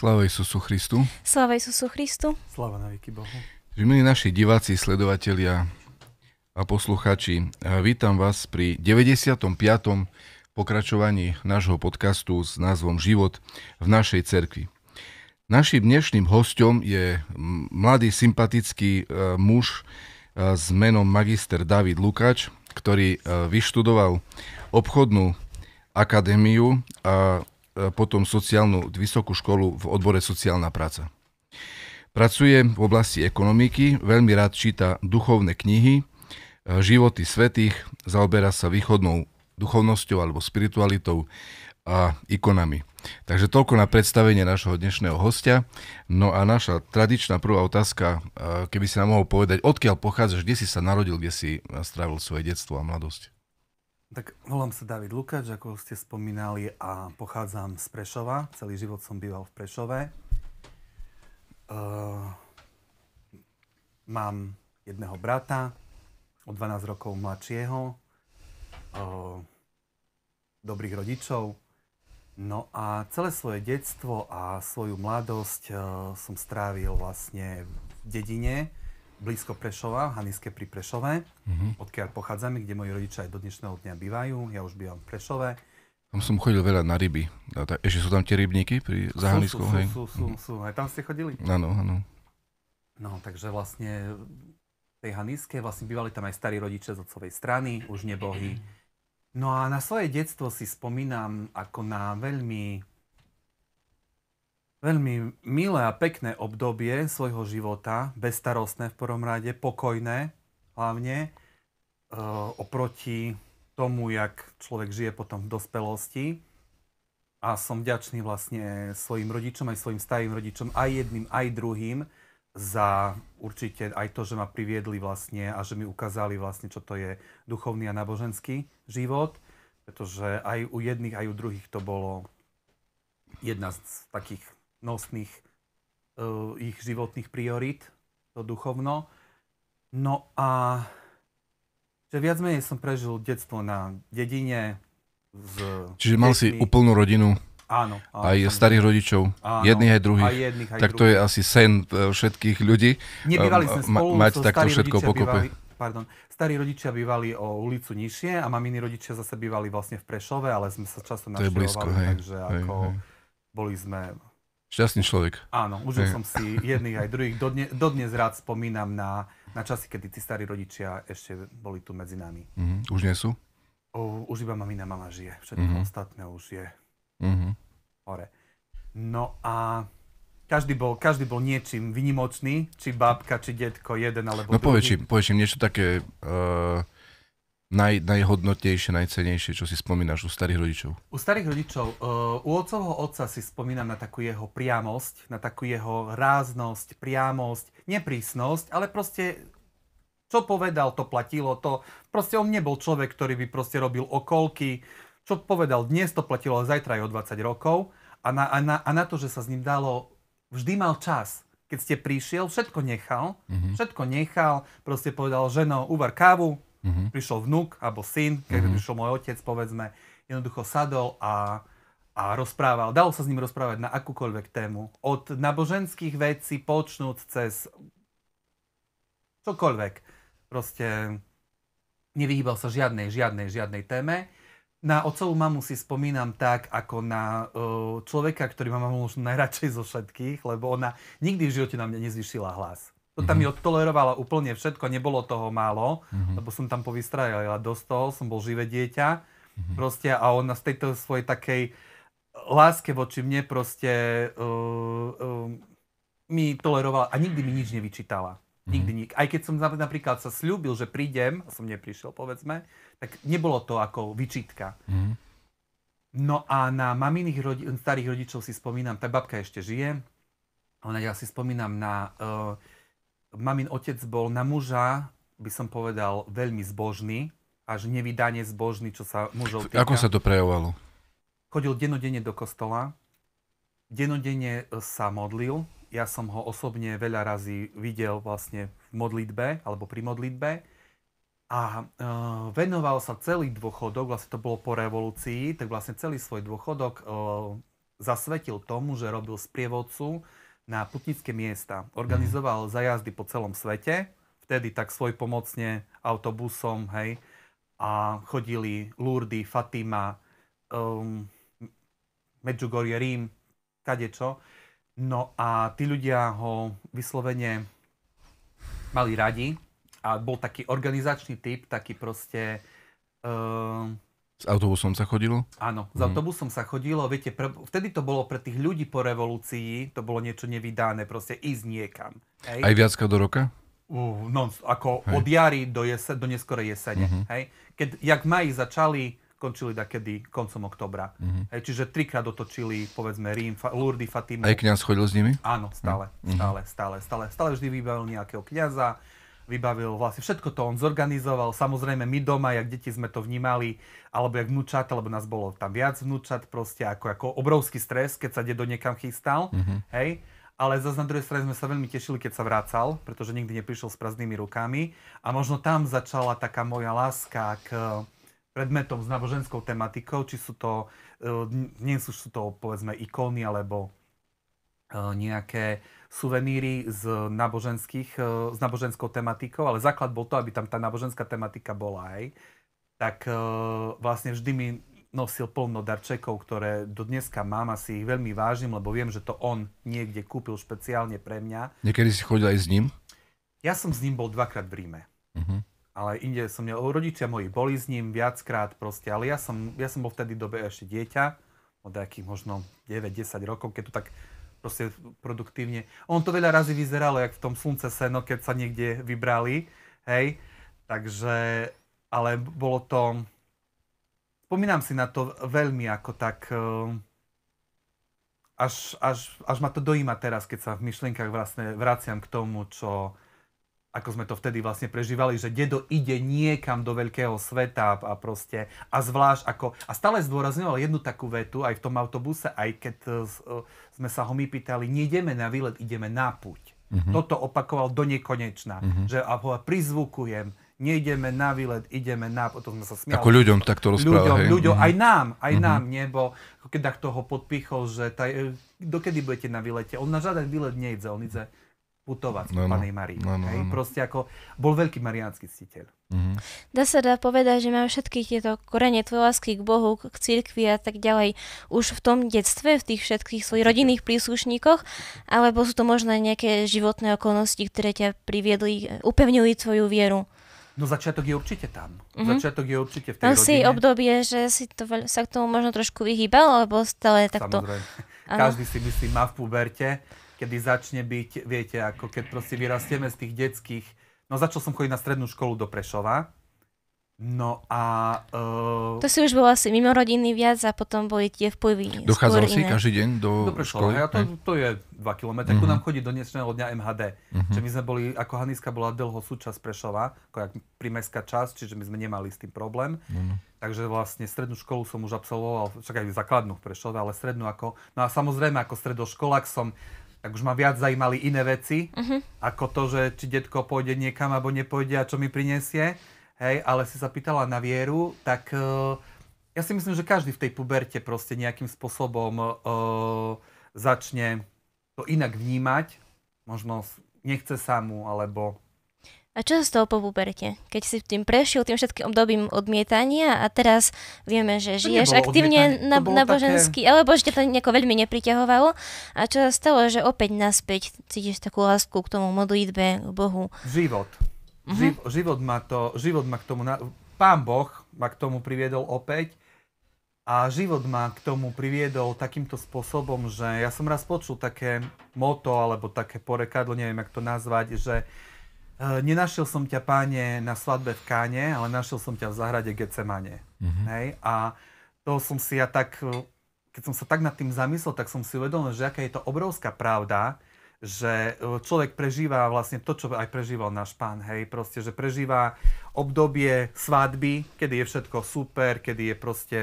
Sláva Isusu Christu. Sláva Isusu Christu. Sláva na veky Bohu. Milí naši diváci, sledovatelia a posluchači, vítam vás pri 95. pokračovaní nášho podcastu s názvom Život v našej cerkvi. Našim dnešným hostom je mladý sympatický e, muž e, s menom magister David Lukáč, ktorý e, vyštudoval obchodnú akadémiu a E, potom sociálnu, vysokú školu v odbore sociálna práca. Pracuje v oblasti ekonomiky, veľmi rád číta duchovné knihy, e, životy svetých, zaoberá sa východnou duchovnosťou alebo spiritualitou a ikonami. Takže toľko na predstavenie nášho dnešného hostia. No a naša tradičná prvá otázka, e, keby si nám mohol povedať, odkiaľ pochádzaš, kde si sa narodil, kde si strávil svoje detstvo a mladosť? Tak volám sa David Lukáč, ako ste spomínali, a pochádzam z Prešova. Celý život som býval v Prešove. Uh, mám jedného brata, o 12 rokov mladšieho, uh, dobrých rodičov. No a celé svoje detstvo a svoju mladosť uh, som strávil vlastne v dedine, blízko Prešova, Haniske pri Prešove, mm-hmm. odkiaľ pochádzame, kde moji rodičia aj do dnešného dňa bývajú. Ja už bývam v Prešove. Tam som chodil veľa na ryby. A ta, ešte sú tam tie rybníky pri Zahanisku? Sú, sú, hej? sú, sú, mm-hmm. sú. Aj tam ste chodili? Áno, áno. No, takže vlastne tej Haniske, vlastne bývali tam aj starí rodičia z otcovej strany, už nebohy. No a na svoje detstvo si spomínam ako na veľmi veľmi milé a pekné obdobie svojho života, bezstarostné v prvom rade, pokojné hlavne, eh, oproti tomu, jak človek žije potom v dospelosti. A som vďačný vlastne svojim rodičom, aj svojim starým rodičom, aj jedným, aj druhým, za určite aj to, že ma priviedli vlastne a že mi ukázali vlastne, čo to je duchovný a náboženský život, pretože aj u jedných, aj u druhých to bolo jedna z takých nosných uh, ich životných priorít, to duchovno. No a že viac menej som prežil detstvo na dedine. z. Čiže mal si úplnú rodinu. Áno. áno aj samozrejme. starých rodičov, áno, jedných aj druhých. Aj jedných, aj tak druhých. to je asi sen e, všetkých ľudí. Nebývali sme e, spolu, mať so takto všetko pokope. Bývali, pardon, starí rodičia bývali o ulicu nižšie a maminy rodičia zase bývali vlastne v Prešove, ale sme sa často navštevovali, takže hej, ako hej. boli sme Šťastný človek. Áno, užil som si jedných aj druhých. Dodne, dodnes rád spomínam na, na časy, kedy tí starí rodičia ešte boli tu medzi nami. Mm-hmm. Už nie sú? O, už iba mamina mala žije. Všetko mm-hmm. ostatné už je mm-hmm. hore. No a každý bol, každý bol niečím vynimočný. Či babka, či detko, jeden alebo no, druhý. No povedz im niečo také... Uh naj, najhodnotejšie, najcenejšie, čo si spomínaš u starých rodičov? U starých rodičov, uh, u otcovho otca si spomínam na takú jeho priamosť, na takú jeho ráznosť, priamosť, neprísnosť, ale proste čo povedal, to platilo. To, proste on nebol človek, ktorý by proste robil okolky. Čo povedal dnes, to platilo, ale zajtra aj o 20 rokov. A na, a, na, a na to, že sa s ním dalo, vždy mal čas keď ste prišiel, všetko nechal, mm-hmm. všetko nechal, proste povedal, že no, uvar kávu, Mm-hmm. Prišiel vnúk alebo syn, keď mm-hmm. prišiel môj otec, povedzme, jednoducho sadol a, a rozprával. Dalo sa s ním rozprávať na akúkoľvek tému. Od náboženských vecí počnúť cez čokoľvek. Proste nevyhýbal sa žiadnej, žiadnej, žiadnej téme. Na otcovú mamu si spomínam tak, ako na uh, človeka, ktorý ma mamu už najradšej zo všetkých, lebo ona nikdy v živote na mňa nezvyšila hlas. To tam mi odtolerovala úplne všetko, nebolo toho málo, mhm. lebo som tam povystrajala dosť toho, som bol živé dieťa. Mhm. Proste a ona z tejto svojej takej láske voči mne proste uh, uh, mi tolerovala a nikdy mi nič nevyčítala. Mhm. Nikdy nik. Aj keď som napríklad sa slúbil, že prídem, a som neprišiel, povedzme, tak nebolo to ako vyčítka. Mm. No a na maminých rodi- starých rodičov si spomínam, tá babka ešte žije, ale ja si spomínam na uh, mamin otec bol na muža, by som povedal, veľmi zbožný, až nevydanie zbožný, čo sa mužov týka. Ako sa to prejavovalo? Chodil denodene do kostola, denodene e, sa modlil, ja som ho osobne veľa razy videl vlastne v modlitbe alebo pri modlitbe a e, venoval sa celý dôchodok, vlastne to bolo po revolúcii, tak vlastne celý svoj dôchodok e, zasvetil tomu, že robil sprievodcu na putnické miesta. Organizoval mhm. zajazdy po celom svete, vtedy tak svoj pomocne autobusom, hej, a chodili Lurdy, Fatima, um, Medjugorje, Rím, kadečo. No a tí ľudia ho vyslovene mali radi a bol taký organizačný typ, taký proste um, s autobusom sa chodilo? Áno, s mm. autobusom sa chodilo. Viete, pre, vtedy to bolo pre tých ľudí po revolúcii, to bolo niečo nevydané, proste ísť niekam. Hej? Aj viacka do roka? Uh, no, ako hej. od jary do, jese, do neskorej jesene. Mm-hmm. Hej? Keď, jak maji začali, končili da kedy koncom oktobra. Mm-hmm. Hej, čiže trikrát otočili, povedzme, Rím, fa, Lourdes, Fatima. Aj kniaz chodil s nimi? Áno, stále, mm-hmm. stále, stále, stále. Stále vždy vybavil nejakého kňaza, vybavil vlastne všetko to on zorganizoval. Samozrejme my doma, jak deti sme to vnímali, alebo jak vnúčat, lebo nás bolo tam viac vnúčat, proste ako, ako obrovský stres, keď sa dedo niekam chystal, mm-hmm. hej. Ale zase na druhej strane sme sa veľmi tešili, keď sa vracal, pretože nikdy neprišiel s prázdnymi rukami. A možno tam začala taká moja láska k predmetom s náboženskou tematikou, či sú to, nie sú to povedzme ikóny alebo e, nejaké suveníry z, náboženských, s e, náboženskou tematikou, ale základ bol to, aby tam tá náboženská tematika bola aj, tak e, vlastne vždy mi nosil plno darčekov, ktoré do dneska mám a si ich veľmi vážim, lebo viem, že to on niekde kúpil špeciálne pre mňa. Niekedy si chodil aj s ním? Ja som s ním bol dvakrát v Ríme. Uh-huh. Ale inde som mňa, Rodičia moji boli s ním viackrát proste, ale ja som, ja som bol vtedy dobe ešte dieťa, od nejakých možno 9-10 rokov, keď to tak proste produktívne. On to veľa razy vyzeralo, jak v tom slunce seno, keď sa niekde vybrali, hej. Takže, ale bolo to, spomínam si na to veľmi ako tak, eh, až, až, až ma to dojíma teraz, keď sa v myšlienkach vlastne vraciam k tomu, čo, ako sme to vtedy vlastne prežívali, že dedo ide niekam do veľkého sveta a proste, a zvlášť ako, a stále zdôrazňoval jednu takú vetu aj v tom autobuse, aj keď e, e, sme sa ho my pýtali, nejdeme na výlet, ideme na púť. Mm-hmm. Toto opakoval do nekonečna, mm-hmm. že a ho prizvukujem, nejdeme na výlet, ideme na... To sme sa smiali. Ako ľuďom takto rozprával. Ľuďom, hej. ľuďom mm-hmm. aj mhm. nám, aj mm-hmm. nám, nebo keď toho podpichol, že taj, e, dokedy budete na výlete. On na žiaden výlet nejde, on ide putovať no, no, Panej Marii. No, no, No, no. Proste ako, bol veľký mariánsky cítiteľ. Mm-hmm. Dá sa dá povedať, že mám všetky tieto korene tvoje lásky k Bohu, k cirkvi a tak ďalej už v tom detstve, v tých všetkých svojich rodinných príslušníkoch, alebo sú to možno nejaké životné okolnosti, ktoré ťa priviedli, upevnili tvoju vieru? No začiatok je určite tam. Mm-hmm. Začiatok je určite v tej Mal rodine. si obdobie, že si to, sa k tomu možno trošku vyhýbal, alebo stále takto... Samozrejme. Každý si myslí, má v puberte kedy začne byť, viete, ako keď proste vyrastieme z tých detských. No začal som chodiť na strednú školu do Prešova. No a... Uh... To si už bol asi mimo rodiny viac a potom boli tie vplyvy. Dochádzal si iné. každý deň do, do Prešova. školy? Ja to, to je 2 km. Uh-huh. Ku nám chodí do dnešného dňa MHD. Uh-huh. Čiže my sme boli, ako Haniska bola dlho súčasť Prešova, ako jak primeská časť, čiže my sme nemali s tým problém. Uh-huh. Takže vlastne strednú školu som už absolvoval, však aj základnú v Prešove, ale strednú ako... No a samozrejme ako stredoškolák som tak už ma viac zajímali iné veci, uh-huh. ako to, že či detko pôjde niekam alebo nepôjde a čo mi prinesie. Hej, ale si sa pýtala na vieru, tak uh, ja si myslím, že každý v tej puberte proste nejakým spôsobom uh, začne to inak vnímať. Možno nechce sa mu, alebo a čo sa z toho po puberte? Keď si tým prešiel, tým všetkým obdobím odmietania a teraz vieme, že žiješ aktívne na, boženský, také... alebo že ťa to nejako veľmi nepriťahovalo. A čo sa stalo, že opäť naspäť cítiš takú lásku k tomu modlitbe, k Bohu? Život. Mhm. Živ, život, ma to, život ma k tomu... Na, pán Boh ma k tomu priviedol opäť. A život ma k tomu priviedol takýmto spôsobom, že ja som raz počul také moto alebo také porekadlo, neviem, ako to nazvať, že E, nenašiel som ťa, páne, na svadbe v Káne, ale našiel som ťa v záhrade Gecemane. Mm-hmm. Hej? A to som si ja tak, e, keď som sa tak nad tým zamyslel, tak som si uvedomil, že aká je to obrovská pravda, že e, človek prežíva vlastne to, čo aj prežíval náš pán, hej, proste, že prežíva obdobie svadby, kedy je všetko super, kedy je proste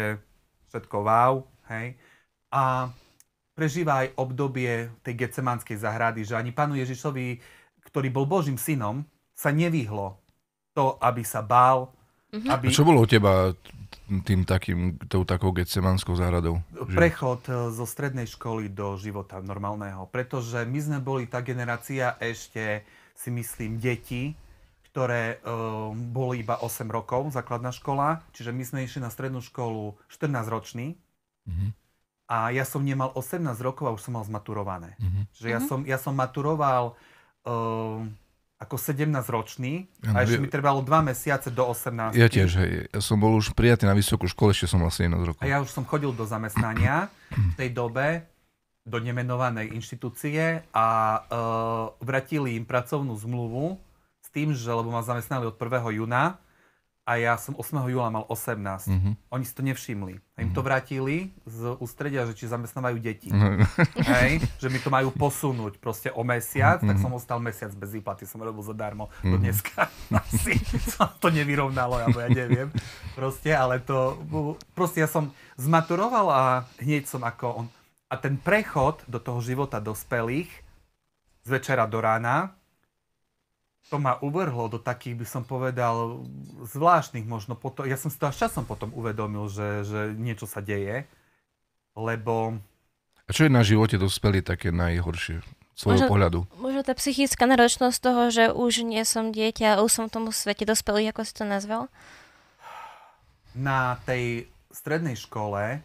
všetko wow, hej, a prežíva aj obdobie tej gecemánskej zahrady, že ani pánu Ježišovi ktorý bol Božím synom, sa nevyhlo to, aby sa bál. Mm-hmm. Aby... A čo bolo u teba tým takým, tou takou gecemanskou záhradou? Prechod e, zo strednej školy do života normálneho. Pretože my sme boli tá generácia ešte, si myslím, deti ktoré um, boli iba 8 rokov, základná škola. Čiže my sme išli na strednú školu 14-roční. Mm-hmm. A ja som nemal 18 rokov a už som mal zmaturované. Mm-hmm. Že ja, mhm. som, ja som maturoval uh, ako 17-ročný a ešte mi trvalo 2 mesiace do 18. Ja tiež, hej. Ja som bol už prijatý na vysokú školu, ešte som mal vlastne 17 rokov. A ja už som chodil do zamestnania v tej dobe do nemenovanej inštitúcie a uh, vratili im pracovnú zmluvu s tým, že lebo ma zamestnali od 1. júna, a ja som 8. júla mal 18. Mm-hmm. Oni si to nevšimli. A im mm-hmm. to mhm. vrátili z ústredia, že či zamestnávajú deti. Mm-hmm. Hej? Že mi to majú posunúť proste o mesiac, mm-hmm. tak mhm. som ostal mesiac bez výplaty, som robil zadarmo. Mm-hmm. Do mhm. dneska asi som to nevyrovnalo, alebo ja neviem. Proste, ale to... Proste ja som zmaturoval a hneď som ako on. A ten prechod do toho života dospelých z večera do rána, to ma uvrhlo do takých, by som povedal, zvláštnych možno potom. Ja som si to až časom potom uvedomil, že, že niečo sa deje, lebo... A čo je na živote dospelý také najhoršie? svojho možno, pohľadu. Možno tá psychická náročnosť toho, že už nie som dieťa, už som v tom svete dospelý, ako si to nazval? Na tej strednej škole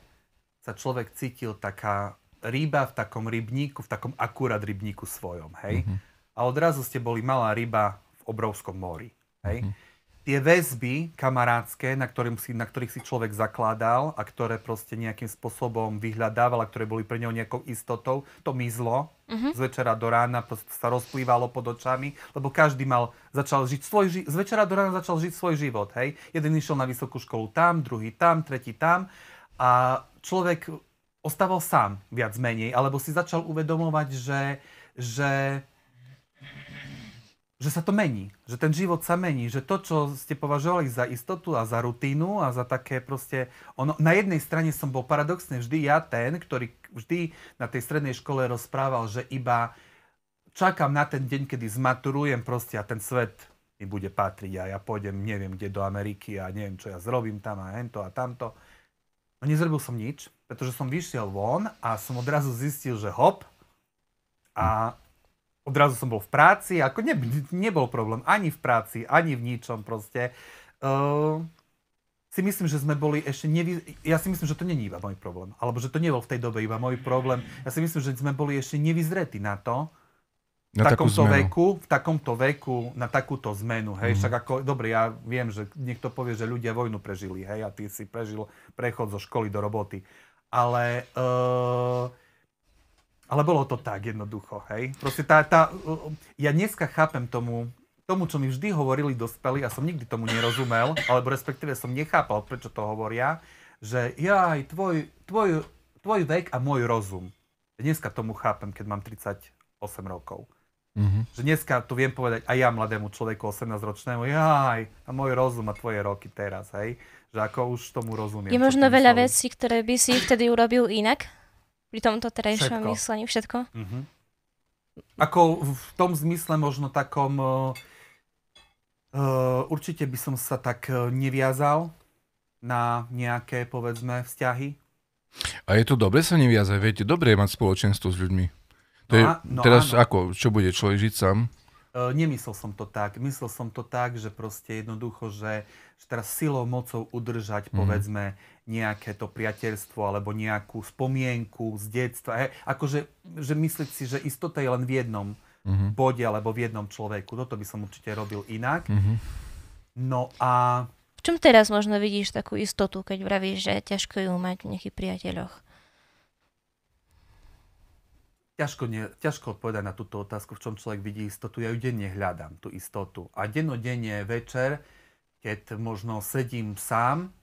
sa človek cítil taká ryba v takom rybníku, v takom akurát rybníku svojom, hej? Mm-hmm a odrazu ste boli malá ryba v obrovskom mori. Hej? Mm-hmm. Tie väzby kamarátske, na, si, na ktorých si človek zakladal a ktoré proste nejakým spôsobom vyhľadával a ktoré boli pre neho nejakou istotou, to mizlo mm-hmm. z večera do rána, proste sa rozplývalo pod očami, lebo každý mal, začal žiť svoj život, z večera do rána začal žiť svoj život, hej. Jeden išiel na vysokú školu tam, druhý tam, tretí tam a človek ostával sám viac menej, alebo si začal uvedomovať, že, že že sa to mení, že ten život sa mení, že to, čo ste považovali za istotu a za rutínu a za také proste... Ono, na jednej strane som bol paradoxne vždy ja ten, ktorý vždy na tej strednej škole rozprával, že iba čakám na ten deň, kedy zmaturujem proste a ten svet mi bude patriť a ja pôjdem neviem kde do Ameriky a neviem, čo ja zrobím tam a hento a tamto. No nezrobil som nič, pretože som vyšiel von a som odrazu zistil, že hop a odrazu som bol v práci, ako ne, nebol problém ani v práci, ani v ničom proste. Uh, si myslím, že sme boli ešte nevy... Ja si myslím, že to není iba môj problém. Alebo že to nebol v tej dobe iba môj problém. Ja si myslím, že sme boli ešte nevyzretí na to, v na takomto veku, v takomto veku, na takúto zmenu, hej, mm. však ako, dobre, ja viem, že niekto povie, že ľudia vojnu prežili, hej, a ty si prežil prechod zo školy do roboty, ale uh, ale bolo to tak jednoducho, hej. Proste tá, tá, ja dneska chápem tomu, tomu, čo mi vždy hovorili dospelí a som nikdy tomu nerozumel, alebo respektíve som nechápal, prečo to hovoria, že aj tvoj, tvoj, tvoj vek a môj rozum. Dneska tomu chápem, keď mám 38 rokov. Mm-hmm. Že dneska to viem povedať aj ja mladému človeku 18-ročnému, jaj, a môj rozum a tvoje roky teraz, hej. Že ako už tomu rozumiem. Je možno veľa vecí, ktoré by si vtedy urobil inak? pri tomto terajšom myslení všetko. Mm-hmm. Ako v tom zmysle možno takom, uh, určite by som sa tak e, neviazal na nejaké, povedzme, vzťahy. A je to dobre sa neviazať, viete, dobre je mať spoločenstvo s ľuďmi. To no a, no teraz áno. ako, čo bude človek žiť sám? E, nemyslel som to tak. Myslel som to tak, že proste jednoducho, že, že teraz silou, mocou udržať, mm. povedzme, nejaké to priateľstvo alebo nejakú spomienku z detstva. He, akože že myslieť si, že istota je len v jednom mm bode alebo v jednom človeku. Toto by som určite robil inak. mm No a... V čom teraz možno vidíš takú istotu, keď vravíš, že ťažko ju mať v nejakých priateľoch? ťažko, ne, ťažko odpovedať na túto otázku, v čom človek vidí istotu. Ja ju denne hľadám, tú istotu. A dennodenne večer, keď možno sedím sám,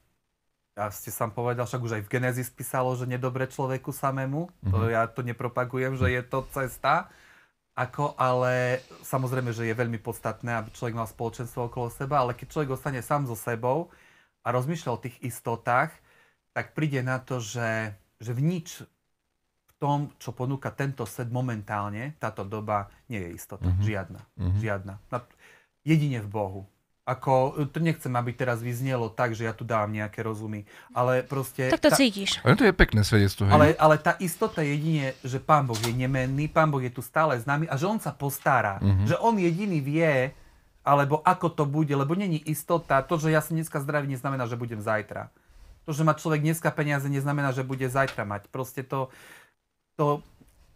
a ste sám povedal, však už aj v Genesis písalo, že nedobre človeku samému, mm-hmm. to mhm. ja to nepropagujem, že je to cesta, ako, ale samozrejme, že je veľmi podstatné, aby človek mal spoločenstvo okolo seba, ale keď človek ostane sám so sebou a rozmýšľa o tých istotách, tak príde na to, že, že v nič tom, čo ponúka tento svet momentálne, táto doba nie je istota. Uh-huh. Žiadna. Uh-huh. Žiadna. Jedine v Bohu. Ako, to nechcem, aby teraz vyznelo tak, že ja tu dávam nejaké rozumy, ale proste... Tak to tá, cítiš. Ale to je pekné svedectvo, Ale, ale tá istota jedine, že Pán Boh je nemenný, Pán Boh je tu stále s nami a že On sa postará. Uh-huh. Že On jediný vie, alebo ako to bude, lebo není istota. To, že ja som dneska zdravý, neznamená, že budem zajtra. To, že má človek dneska peniaze, neznamená, že bude zajtra mať. Proste to, to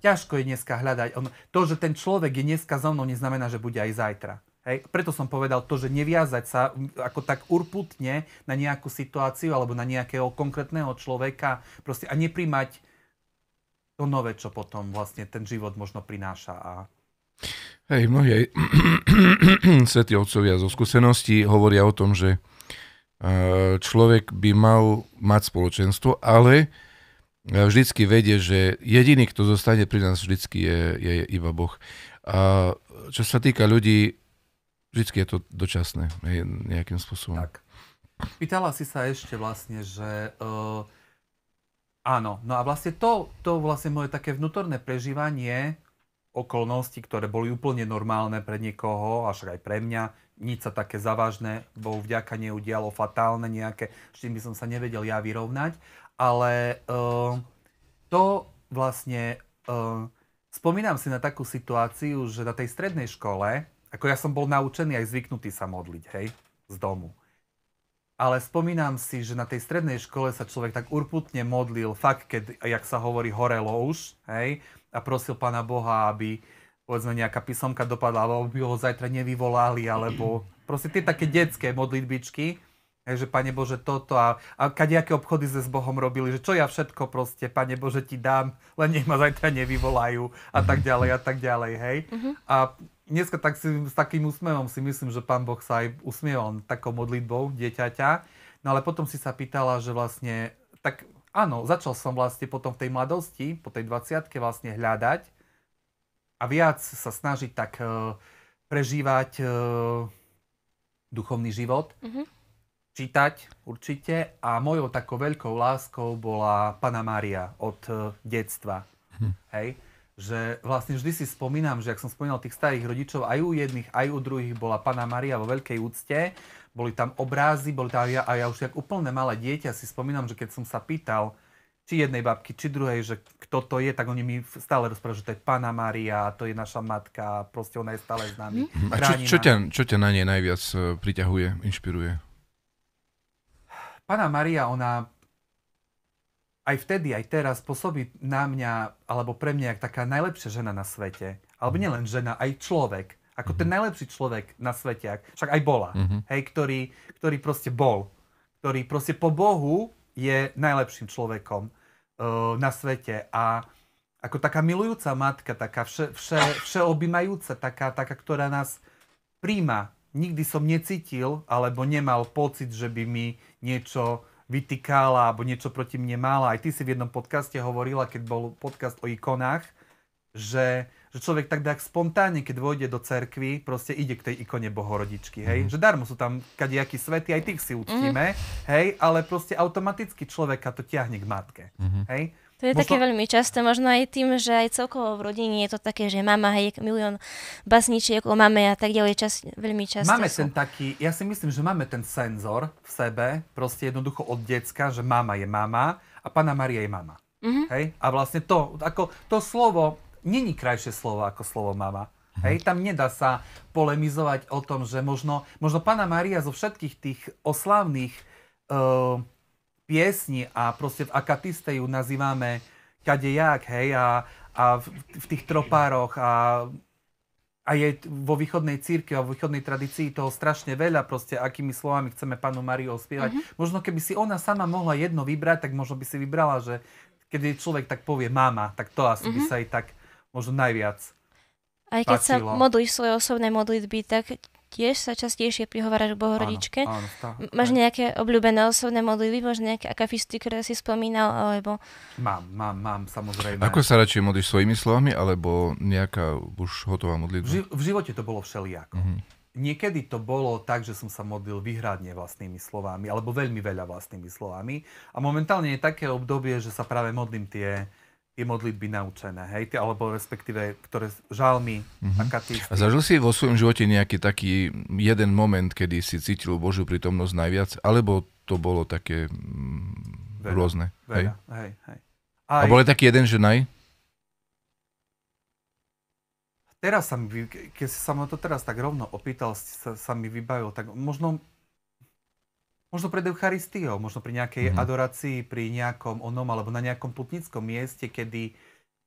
ťažko je dneska hľadať. On, to, že ten človek je dneska za mnou, neznamená, že bude aj zajtra. Hej, preto som povedal to, že neviazať sa ako tak urputne na nejakú situáciu alebo na nejakého konkrétneho človeka proste, a neprimať to nové, čo potom vlastne ten život možno prináša. A... Hej, mnohí aj svetí otcovia zo skúseností hovoria o tom, že eh, človek by mal mať spoločenstvo, ale vždycky vedie, že jediný, kto zostane pri nás vždycky je, je iba Boh. A čo sa týka ľudí, vždycky je to dočasné nejakým spôsobom. Tak. Pýtala si sa ešte vlastne, že uh, áno, no a vlastne to, to vlastne moje také vnútorné prežívanie okolností, ktoré boli úplne normálne pre niekoho, až aj pre mňa, nič sa také závažné, bohu vďaka neudialo, fatálne nejaké, s čím by som sa nevedel ja vyrovnať, ale uh, to vlastne, uh, spomínam si na takú situáciu, že na tej strednej škole, ako ja som bol naučený aj zvyknutý sa modliť, hej, z domu. Ale spomínam si, že na tej strednej škole sa človek tak urputne modlil, fakt, keď, jak sa hovorí, horelo už, hej, a prosil Pána Boha, aby povedzme nejaká písomka dopadla, alebo by ho zajtra nevyvolali, alebo proste tie také detské modlitbičky. Hej, že Pane Bože toto a, a kadejaké obchody sa s Bohom robili, že čo ja všetko proste, Pane Bože ti dám, len nech ma zajtra nevyvolajú a tak mhm. ďalej a tak ďalej, hej. Uh-huh. A dneska tak si, s takým úsmevom si myslím, že Pán Boh sa aj usmieval takou modlitbou dieťaťa, no ale potom si sa pýtala, že vlastne, tak áno, začal som vlastne potom v tej mladosti, po tej 20 vlastne hľadať a viac sa snažiť tak uh, prežívať uh, duchovný život. Uh-huh čítať určite a mojou takou veľkou láskou bola Pana Mária od e, detstva. Hm. Hej? Že vlastne vždy si spomínam, že ak som spomínal tých starých rodičov, aj u jedných, aj u druhých bola Pana Mária vo veľkej úcte. Boli tam obrázy, boli tam, a ja už jak úplne malé dieťa si spomínam, že keď som sa pýtal či jednej babky, či druhej, že kto to je, tak oni mi stále rozprávajú, že to je Pana Maria, to je naša matka, proste ona je stále s nami. Hm. A čo, čo, ťa, čo ťa na nej najviac e, priťahuje, inšpiruje? Pána Maria, ona aj vtedy, aj teraz pôsobí na mňa, alebo pre mňa, jak taká najlepšia žena na svete. Alebo mm nielen žena, aj človek. Ako mm-hmm. ten mhm. najlepší človek na svete, však aj bola. Mm-hmm. Hej, ktorý, ktorý proste bol. Ktorý proste po Bohu je najlepším človekom uh, na svete. A ako taká milujúca matka, taká vše, vše, všeobjímajúca, taká, taká, ktorá nás príjma nikdy som necítil alebo nemal pocit, že by mi niečo vytýkala alebo niečo proti mne mala. Aj ty si v jednom podcaste hovorila, keď bol podcast o ikonách, že, že človek tak tak spontánne, keď vôjde do cerkvy, proste ide k tej ikone Bohorodičky, hej? Mm. Že darmo sú tam kadejakí svety, aj tých si mhm. uctíme, mm. hej? Ale proste automaticky človeka to ťahne k matke, mm. hej? To je možno... také veľmi časté. možno aj tým, že aj celkovo v rodine je to také, že mama, hej, milión basničiek o mame a tak ďalej, čas, veľmi často. Máme ten taký, ja si myslím, že máme ten senzor v sebe, proste jednoducho od decka, že mama je mama a pána Maria je mama. Mm-hmm. Hej? A vlastne to, ako, to slovo, není krajšie slovo ako slovo mama. Mhm. Hej, tam nedá sa polemizovať o tom, že možno, možno Pána Maria zo všetkých tých oslavných uh, piesni a proste v akatiste ju nazývame kadejak, hej, a, a v, v tých tropároch a, a je vo východnej círke a vo východnej tradícii toho strašne veľa, proste akými slovami chceme panu Mariu ospievať. Uh-huh. Možno keby si ona sama mohla jedno vybrať, tak možno by si vybrala, že keď človek tak povie mama, tak to asi uh-huh. by mhm. sa aj tak možno najviac aj keď páčilo. sa modlíš svoje osobné modlitby, tak tiež sa častejšie prihovaráš k Bohorodičke. Máš nejaké obľúbené osobné modlitby, možno nejaké akafisty, ktoré si spomínal, alebo... Mám, mám, mám, samozrejme. Ako sa radšej modlíš svojimi slovami, alebo nejaká už hotová modlitba? V, ži- v živote to bolo všelijako. Mm-hmm. Niekedy to bolo tak, že som sa modlil vyhradne vlastnými slovami, alebo veľmi veľa vlastnými slovami. A momentálne je také obdobie, že sa práve modlím tie tie modlitby naučené, hej, tie, alebo respektíve, ktoré žalmy mm-hmm. a A zažil si vo svojom živote nejaký taký jeden moment, kedy si cítil Božiu prítomnosť najviac, alebo to bolo také mm, veľa, rôzne? Veľa, hej, hej. hej. Aj, a bol je taký jeden, že naj? Teraz sa mi, keď sa ma to teraz tak rovno opýtal, sa, sa mi vybavil, tak možno Možno pred Eucharistiou, možno pri nejakej mm-hmm. adorácii, pri nejakom onom alebo na nejakom putnickom mieste, kedy,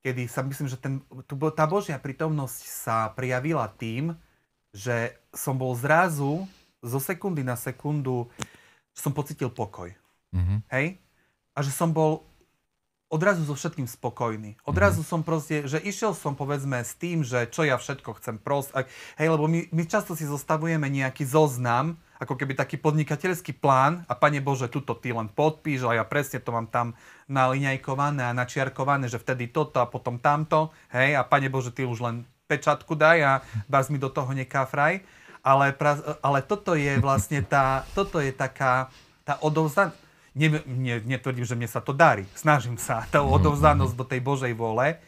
kedy sa myslím, že ten, tu, tá Božia prítomnosť sa prijavila tým, že som bol zrazu zo sekundy na sekundu, som pocitil pokoj. Mm-hmm. Hej? A že som bol odrazu so všetkým spokojný. Odrazu mm-hmm. som proste, že išiel som povedzme s tým, že čo ja všetko chcem prosť, Hej, lebo my, my často si zostavujeme nejaký zoznam, ako keby taký podnikateľský plán a pane Bože, tuto ty len podpíš a ja presne to mám tam naliňajkované a načiarkované, že vtedy toto a potom tamto, hej, a pane Bože, ty už len pečatku daj a vás mi do toho nekáfraj. Ale, pra, ale toto je vlastne tá, toto je taká, tá odovzdaná, ne, ne, netvrdím, že mne sa to darí, snažím sa, tá odovzdanosť do tej Božej vole,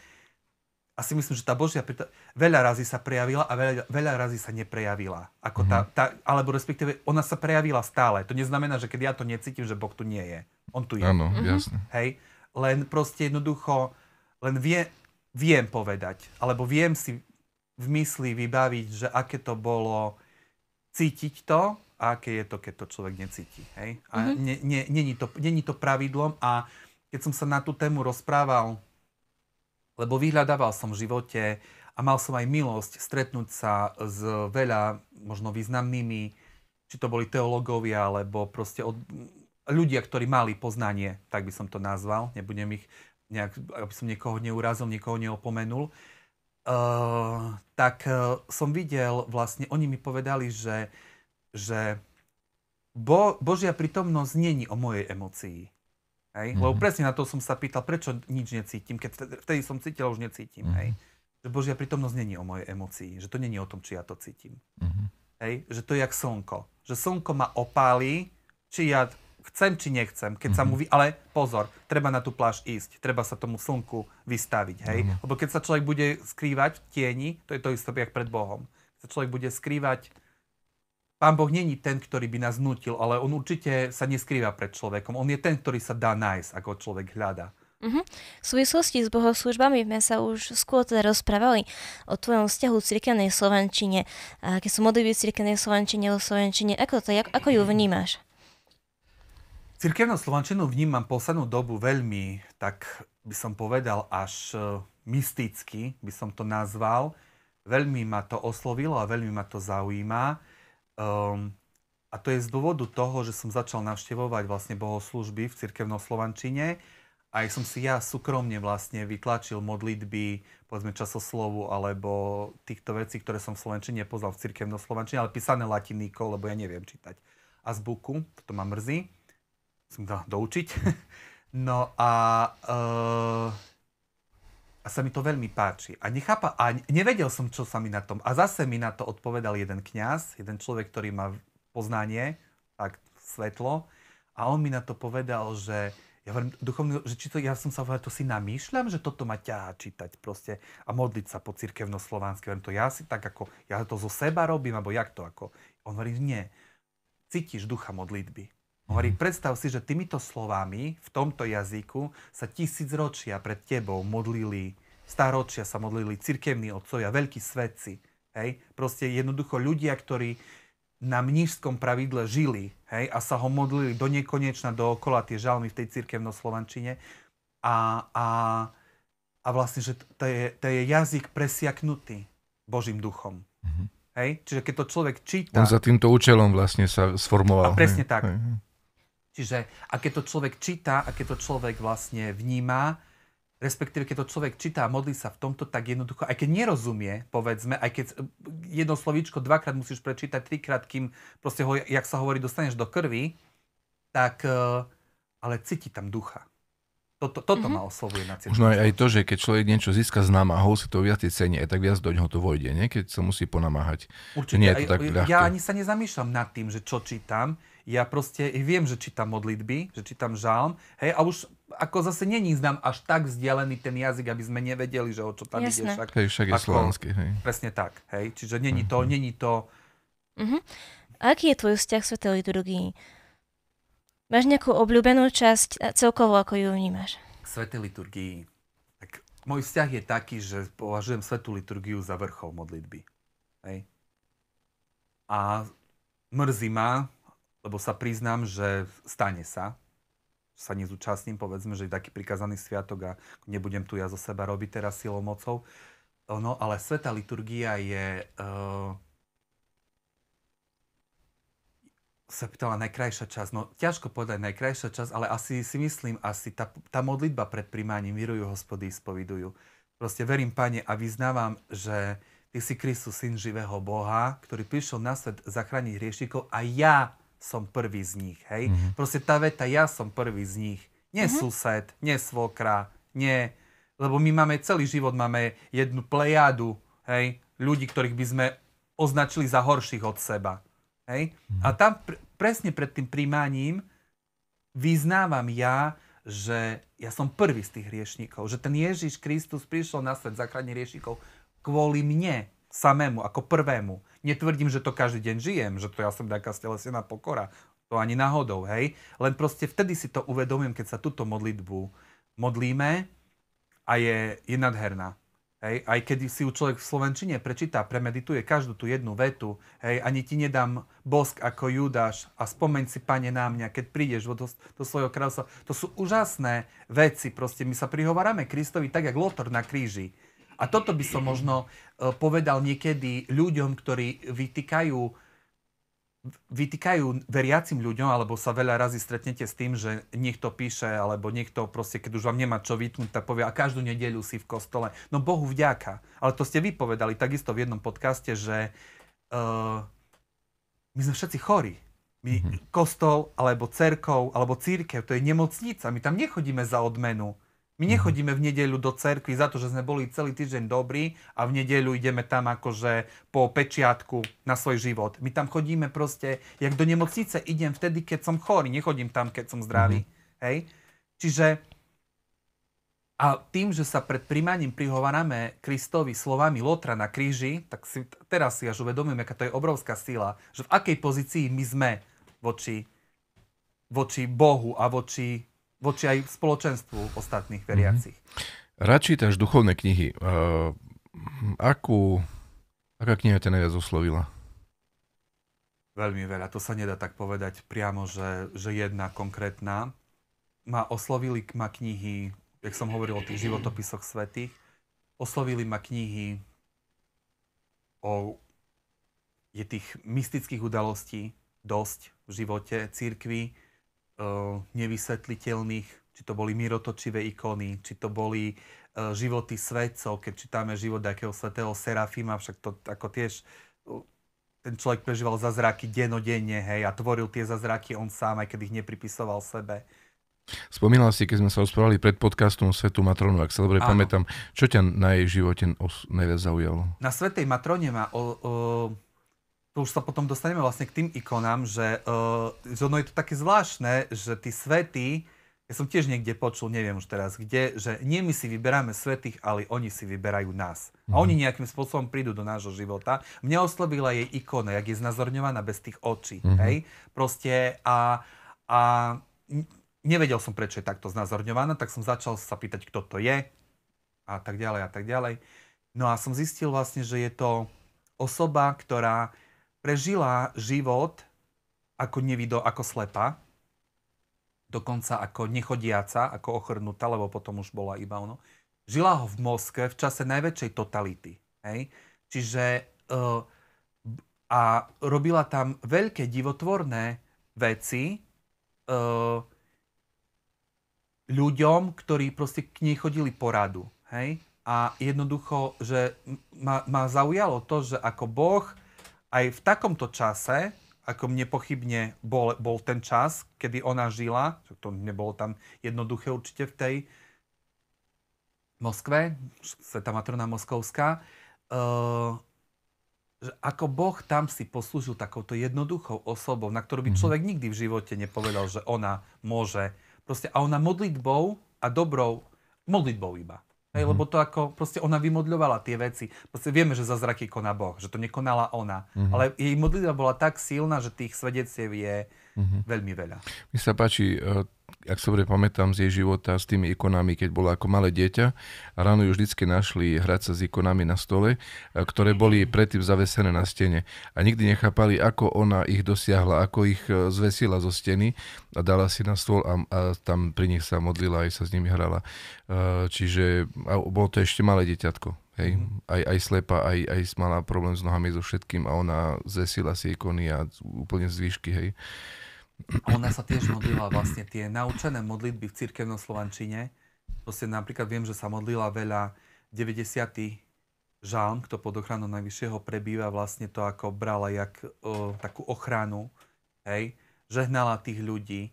a si myslím, že tá Božia prita- veľa razy sa prejavila a veľa, veľa razy sa neprejavila. Ako mm-hmm. tá, alebo respektíve, ona sa prejavila stále. To neznamená, že keď ja to necítim, že Boh tu nie je. On tu je. Áno, mm-hmm. jasne. Hej? Len proste jednoducho, len vie, viem povedať, alebo viem si v mysli vybaviť, že aké to bolo cítiť to a aké je to, keď to človek necíti. Hej? A mm-hmm. není ne, to, nie to pravidlom a keď som sa na tú tému rozprával lebo vyhľadával som v živote a mal som aj milosť stretnúť sa s veľa možno významnými, či to boli teológovia, alebo proste od, ľudia, ktorí mali poznanie, tak by som to nazval, nebudem ich nejak, aby som niekoho neurazil, niekoho neopomenul, uh, tak uh, som videl, vlastne oni mi povedali, že, že Bo, Božia prítomnosť není o mojej emocii. Hej? Mm-hmm. Lebo presne na to som sa pýtal, prečo nič necítim, keď vtedy som cítil, už necítim. Mm-hmm. Hej? Že Božia prítomnosť není o mojej emocii, že to není o tom, či ja to cítim. Mm-hmm. Hej? Že to je jak slnko. Že slnko ma opáli, či ja chcem, či nechcem, keď mm-hmm. sa mu... Mhm. Vy... Ale pozor, treba na tú pláž ísť, treba sa tomu slnku vystaviť, hej? Mm-hmm. Lebo keď sa človek bude skrývať v tieni, to je to isté, jak pred Bohom. Keď sa človek bude skrývať Pán Boh není ten, ktorý by nás nutil, ale on určite sa neskrýva pred človekom. On je ten, ktorý sa dá nájsť, ako človek hľada. Uh-huh. Mhm. V súvislosti s bohoslužbami sme sa už skôr teda rozprávali o tvojom vzťahu v cirkevnej Slovenčine. A keď sú modlitby v cirkevnej Slovenčine, o Slovenčine, ako, to, ako, ako ju vnímaš? Cirkevnú Slovenčinu vnímam poslednú dobu veľmi, tak by som povedal, až e, mysticky by som to nazval. Veľmi ma to oslovilo a veľmi ma to zaujíma Um, a to je z dôvodu toho, že som začal navštevovať vlastne bohoslužby v cirkevnom Slovančine a som si ja súkromne vlastne vytlačil modlitby, povedzme časoslovu alebo týchto vecí, ktoré som v Slovenčine nepoznal v cirkevnom Slovenčine, ale písané latiníkou, lebo ja neviem čítať. A z buku, to ma mrzí, musím to doučiť. No a ehm, a sa mi to veľmi páči. A, nechápa, a nevedel som, čo sa mi na tom. A zase mi na to odpovedal jeden kňaz, jeden človek, ktorý má poznanie, tak svetlo. A on mi na to povedal, že ja hovorím, duchovný, že či to, ja som sa hovoril, to si namýšľam, že toto ma ťahá čítať proste a modliť sa po cirkevno-slovánske. to ja si tak ako, ja to zo seba robím, alebo jak to ako. On hovorí, nie, cítiš ducha modlitby. Hovorí, predstav si, že týmito slovami v tomto jazyku sa tisíc ročia pred tebou modlili, Staročia sa modlili cirkevní otcovia, veľkí svetci. Hej? Proste jednoducho ľudia, ktorí na mnížskom pravidle žili hej? a sa ho modlili do nekonečna dookola tie žalmy v tej cirkevnej slovančine A, a, a vlastne, že to je, to je jazyk presiaknutý Božím duchom. Mm-hmm. Hej? Čiže keď to človek číta... On za týmto účelom vlastne sa sformoval. A presne hej, tak. Hej, hej. Čiže a keď to človek číta, a keď to človek vlastne vníma, respektíve keď to človek číta a modlí sa v tomto, tak jednoducho, aj keď nerozumie, povedzme, aj keď eh, jedno slovíčko dvakrát musíš prečítať, trikrát, kým proste ho, jak sa hovorí, dostaneš do krvi, tak, eh, ale cíti tam ducha. Toto, toto mm-hmm. ma oslovuje na cieľ. Možno aj, aj to, že keď človek niečo získa z námahou, si to viac cení, aj tak viac do ňoho to vojde, nie? keď sa musí ponamáhať. Určite. Nie je to tak aj, ľahké. Ja ani sa nezamýšľam nad tým, že čo čítam ja proste viem, že čítam modlitby, že čítam žalm, hej, a už ako zase není znám až tak vzdialený ten jazyk, aby sme nevedeli, že o čo tam Jasne. ide. Však, hej, však je ako, slovenský, hej. Presne tak, hej, čiže není to, mm-hmm. není to... Mm-hmm. Aký je tvoj vzťah svetej liturgii? Máš nejakú obľúbenú časť celkovo, ako ju vnímaš? K svetej liturgii. Tak môj vzťah je taký, že považujem svetú liturgiu za vrchol modlitby. Hej. A mrzí ma, lebo sa priznám, že stane sa, sa nezúčastním, povedzme, že je taký prikazaný sviatok a nebudem tu ja zo seba robiť teraz silou mocou. No, ale sveta liturgia je uh, sa pýtala najkrajšia časť. No, ťažko povedať najkrajšia časť, ale asi si myslím, asi tá, tá modlitba pred príjmaním mirujú hospody spovidujú. Proste verím, Pane, a vyznávam, že Ty si Kristus, Syn živého Boha, ktorý prišiel na svet zachrániť riešikov a ja som prvý z nich, hej. Mm-hmm. Proste tá veta, ja som prvý z nich. Nie mm-hmm. sused, nie svokra, nie... Lebo my máme celý život, máme jednu plejadu, hej, ľudí, ktorých by sme označili za horších od seba. Hej? Mm-hmm. A tam pr- presne pred tým príjmaním vyznávam ja, že ja som prvý z tých riešnikov, že ten Ježiš Kristus prišiel na svet, zachránil riešnikov kvôli mne samému, ako prvému. Netvrdím, že to každý deň žijem, že to ja som nejaká stelesená pokora. To ani náhodou, hej. Len proste vtedy si to uvedomím, keď sa túto modlitbu modlíme a je, je nadherná. Hej, aj keď si ju človek v Slovenčine prečíta, premedituje každú tú jednu vetu, hej, ani ti nedám bosk ako Judáš a spomeň si, pane, na mňa, keď prídeš do, do svojho kráľovstva. To sú úžasné veci, proste my sa prihovárame Kristovi tak, jak Lotor na kríži. A toto by som možno e, povedal niekedy ľuďom, ktorí vytýkajú vytýkajú veriacim ľuďom, alebo sa veľa razy stretnete s tým, že niekto píše, alebo niekto proste, keď už vám nemá čo vytknúť, tak povie, a každú nedeľu si v kostole. No Bohu vďaka. Ale to ste vypovedali takisto v jednom podcaste, že uh, my sme všetci chorí. My, mm-hmm. kostol, alebo cerkov, alebo církev, to je nemocnica. My tam nechodíme za odmenu. My mhm. nechodíme v nedeľu do cerkvy za to, že sme boli celý týždeň dobrí a v nedeľu ideme tam akože po pečiatku na svoj život. My tam chodíme proste, jak do nemocnice idem vtedy, keď som chorý, nechodím tam, keď som zdravý. Mm-hmm. Hej? Čiže a tým, že sa pred príjmaním prihovaráme Kristovi slovami Lotra na kríži, tak si, teraz si až uvedomujeme, aká to je obrovská sila, že v akej pozícii my sme voči, voči Bohu a voči voči aj spoločenstvu ostatných veriacich. Mm-hmm. Rád čítaš duchovné knihy. Uh, akú, aká kniha ťa najviac oslovila? Veľmi veľa. To sa nedá tak povedať priamo, že, že jedna konkrétna. Ma oslovili ma knihy, jak som hovoril o tých životopisoch svetých, oslovili ma knihy o je tých mystických udalostí dosť v živote církvy, E, nevysvetliteľných, či to boli mirotočivé ikony, či to boli e, životy svetcov, keď čítame život nejakého svetého Serafima, však to ako tiež e, ten človek prežíval zázraky denodenne, hej, a tvoril tie zázraky on sám, aj keď ich nepripisoval sebe. Spomínal si, keď sme sa rozprávali pred podcastom o Svetu Matronu, ak sa dobre Áno. pamätám, čo ťa na jej živote najviac zaujalo? Na Svetej Matrone ma o, o, to už sa potom dostaneme vlastne k tým ikonám, že, uh, že ono je to také zvláštne, že tí svety, ja som tiež niekde počul, neviem už teraz kde, že nie my si vyberáme svetých, ale oni si vyberajú nás. Mm-hmm. A mhm. oni nejakým spôsobom prídu do nášho života. Mňa oslovila jej ikona, jak je znazorňovaná bez tých očí. Mm-hmm. Hej? Proste a, a nevedel som, prečo je takto znázorňovaná, tak som začal sa pýtať, kto to je a tak ďalej a tak ďalej. No a som zistil vlastne, že je to osoba, ktorá prežila život ako nevido, ako slepa, dokonca ako nechodiaca, ako ochrnutá, lebo potom už bola iba ono. Žila ho v Moskve v čase najväčšej totality. Hej? Čiže uh, a robila tam veľké divotvorné veci uh, ľuďom, ktorí proste k nej chodili poradu. Hej? A jednoducho, že ma, ma zaujalo to, že ako Boh aj v takomto čase, ako nepochybne bol, bol ten čas, kedy ona žila, to nebolo tam jednoduché určite v tej Moskve, Sveta Matrona Moskovská, uh, že ako Boh tam si poslúžil takouto jednoduchou osobou, na ktorú by mhm. človek nikdy v živote nepovedal, že ona môže. Proste, a ona modlitbou a dobrou, modlitbou iba, Hej, mm-hmm. Lebo to ako, proste ona vymodľovala tie veci. Proste vieme, že za zraky koná Boh, že to nekonala ona. Mm-hmm. Ale jej modlitba bola tak silná, že tých svedeciev je, uh-huh. veľmi veľa. Mi sa páči, e, ak sa dobre pamätám z jej života s tými ikonami, keď bola ako malé dieťa a ráno ju vždycky našli hrať sa s ikonami na stole, e, ktoré boli predtým zavesené na stene a nikdy nechápali, ako ona ich dosiahla, ako ich e, zvesila zo steny a dala si na stôl a, a tam pri nich sa modlila aj sa s nimi hrala. Čiže a bolo to ešte malé dieťatko. Hej, mhm. aj, aj slepa, aj, aj mala problém s nohami, so všetkým a ona zesila si ikony a úplne z výšky, hej ona sa tiež modlila vlastne tie naučené modlitby v církevnom Slovančine. Proste napríklad viem, že sa modlila veľa 90. žalm, kto pod ochranou Najvyššieho prebýva, vlastne to ako brala jak o, takú ochranu, hej, žehnala tých ľudí,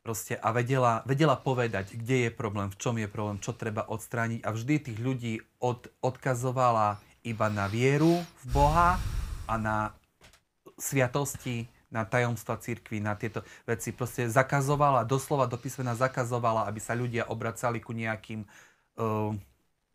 proste a vedela, vedela povedať, kde je problém, v čom je problém, čo treba odstrániť a vždy tých ľudí od, odkazovala iba na vieru v Boha a na sviatosti na tajomstva církvy, na tieto veci. Proste zakazovala, doslova do písmena zakazovala, aby sa ľudia obracali ku nejakým uh,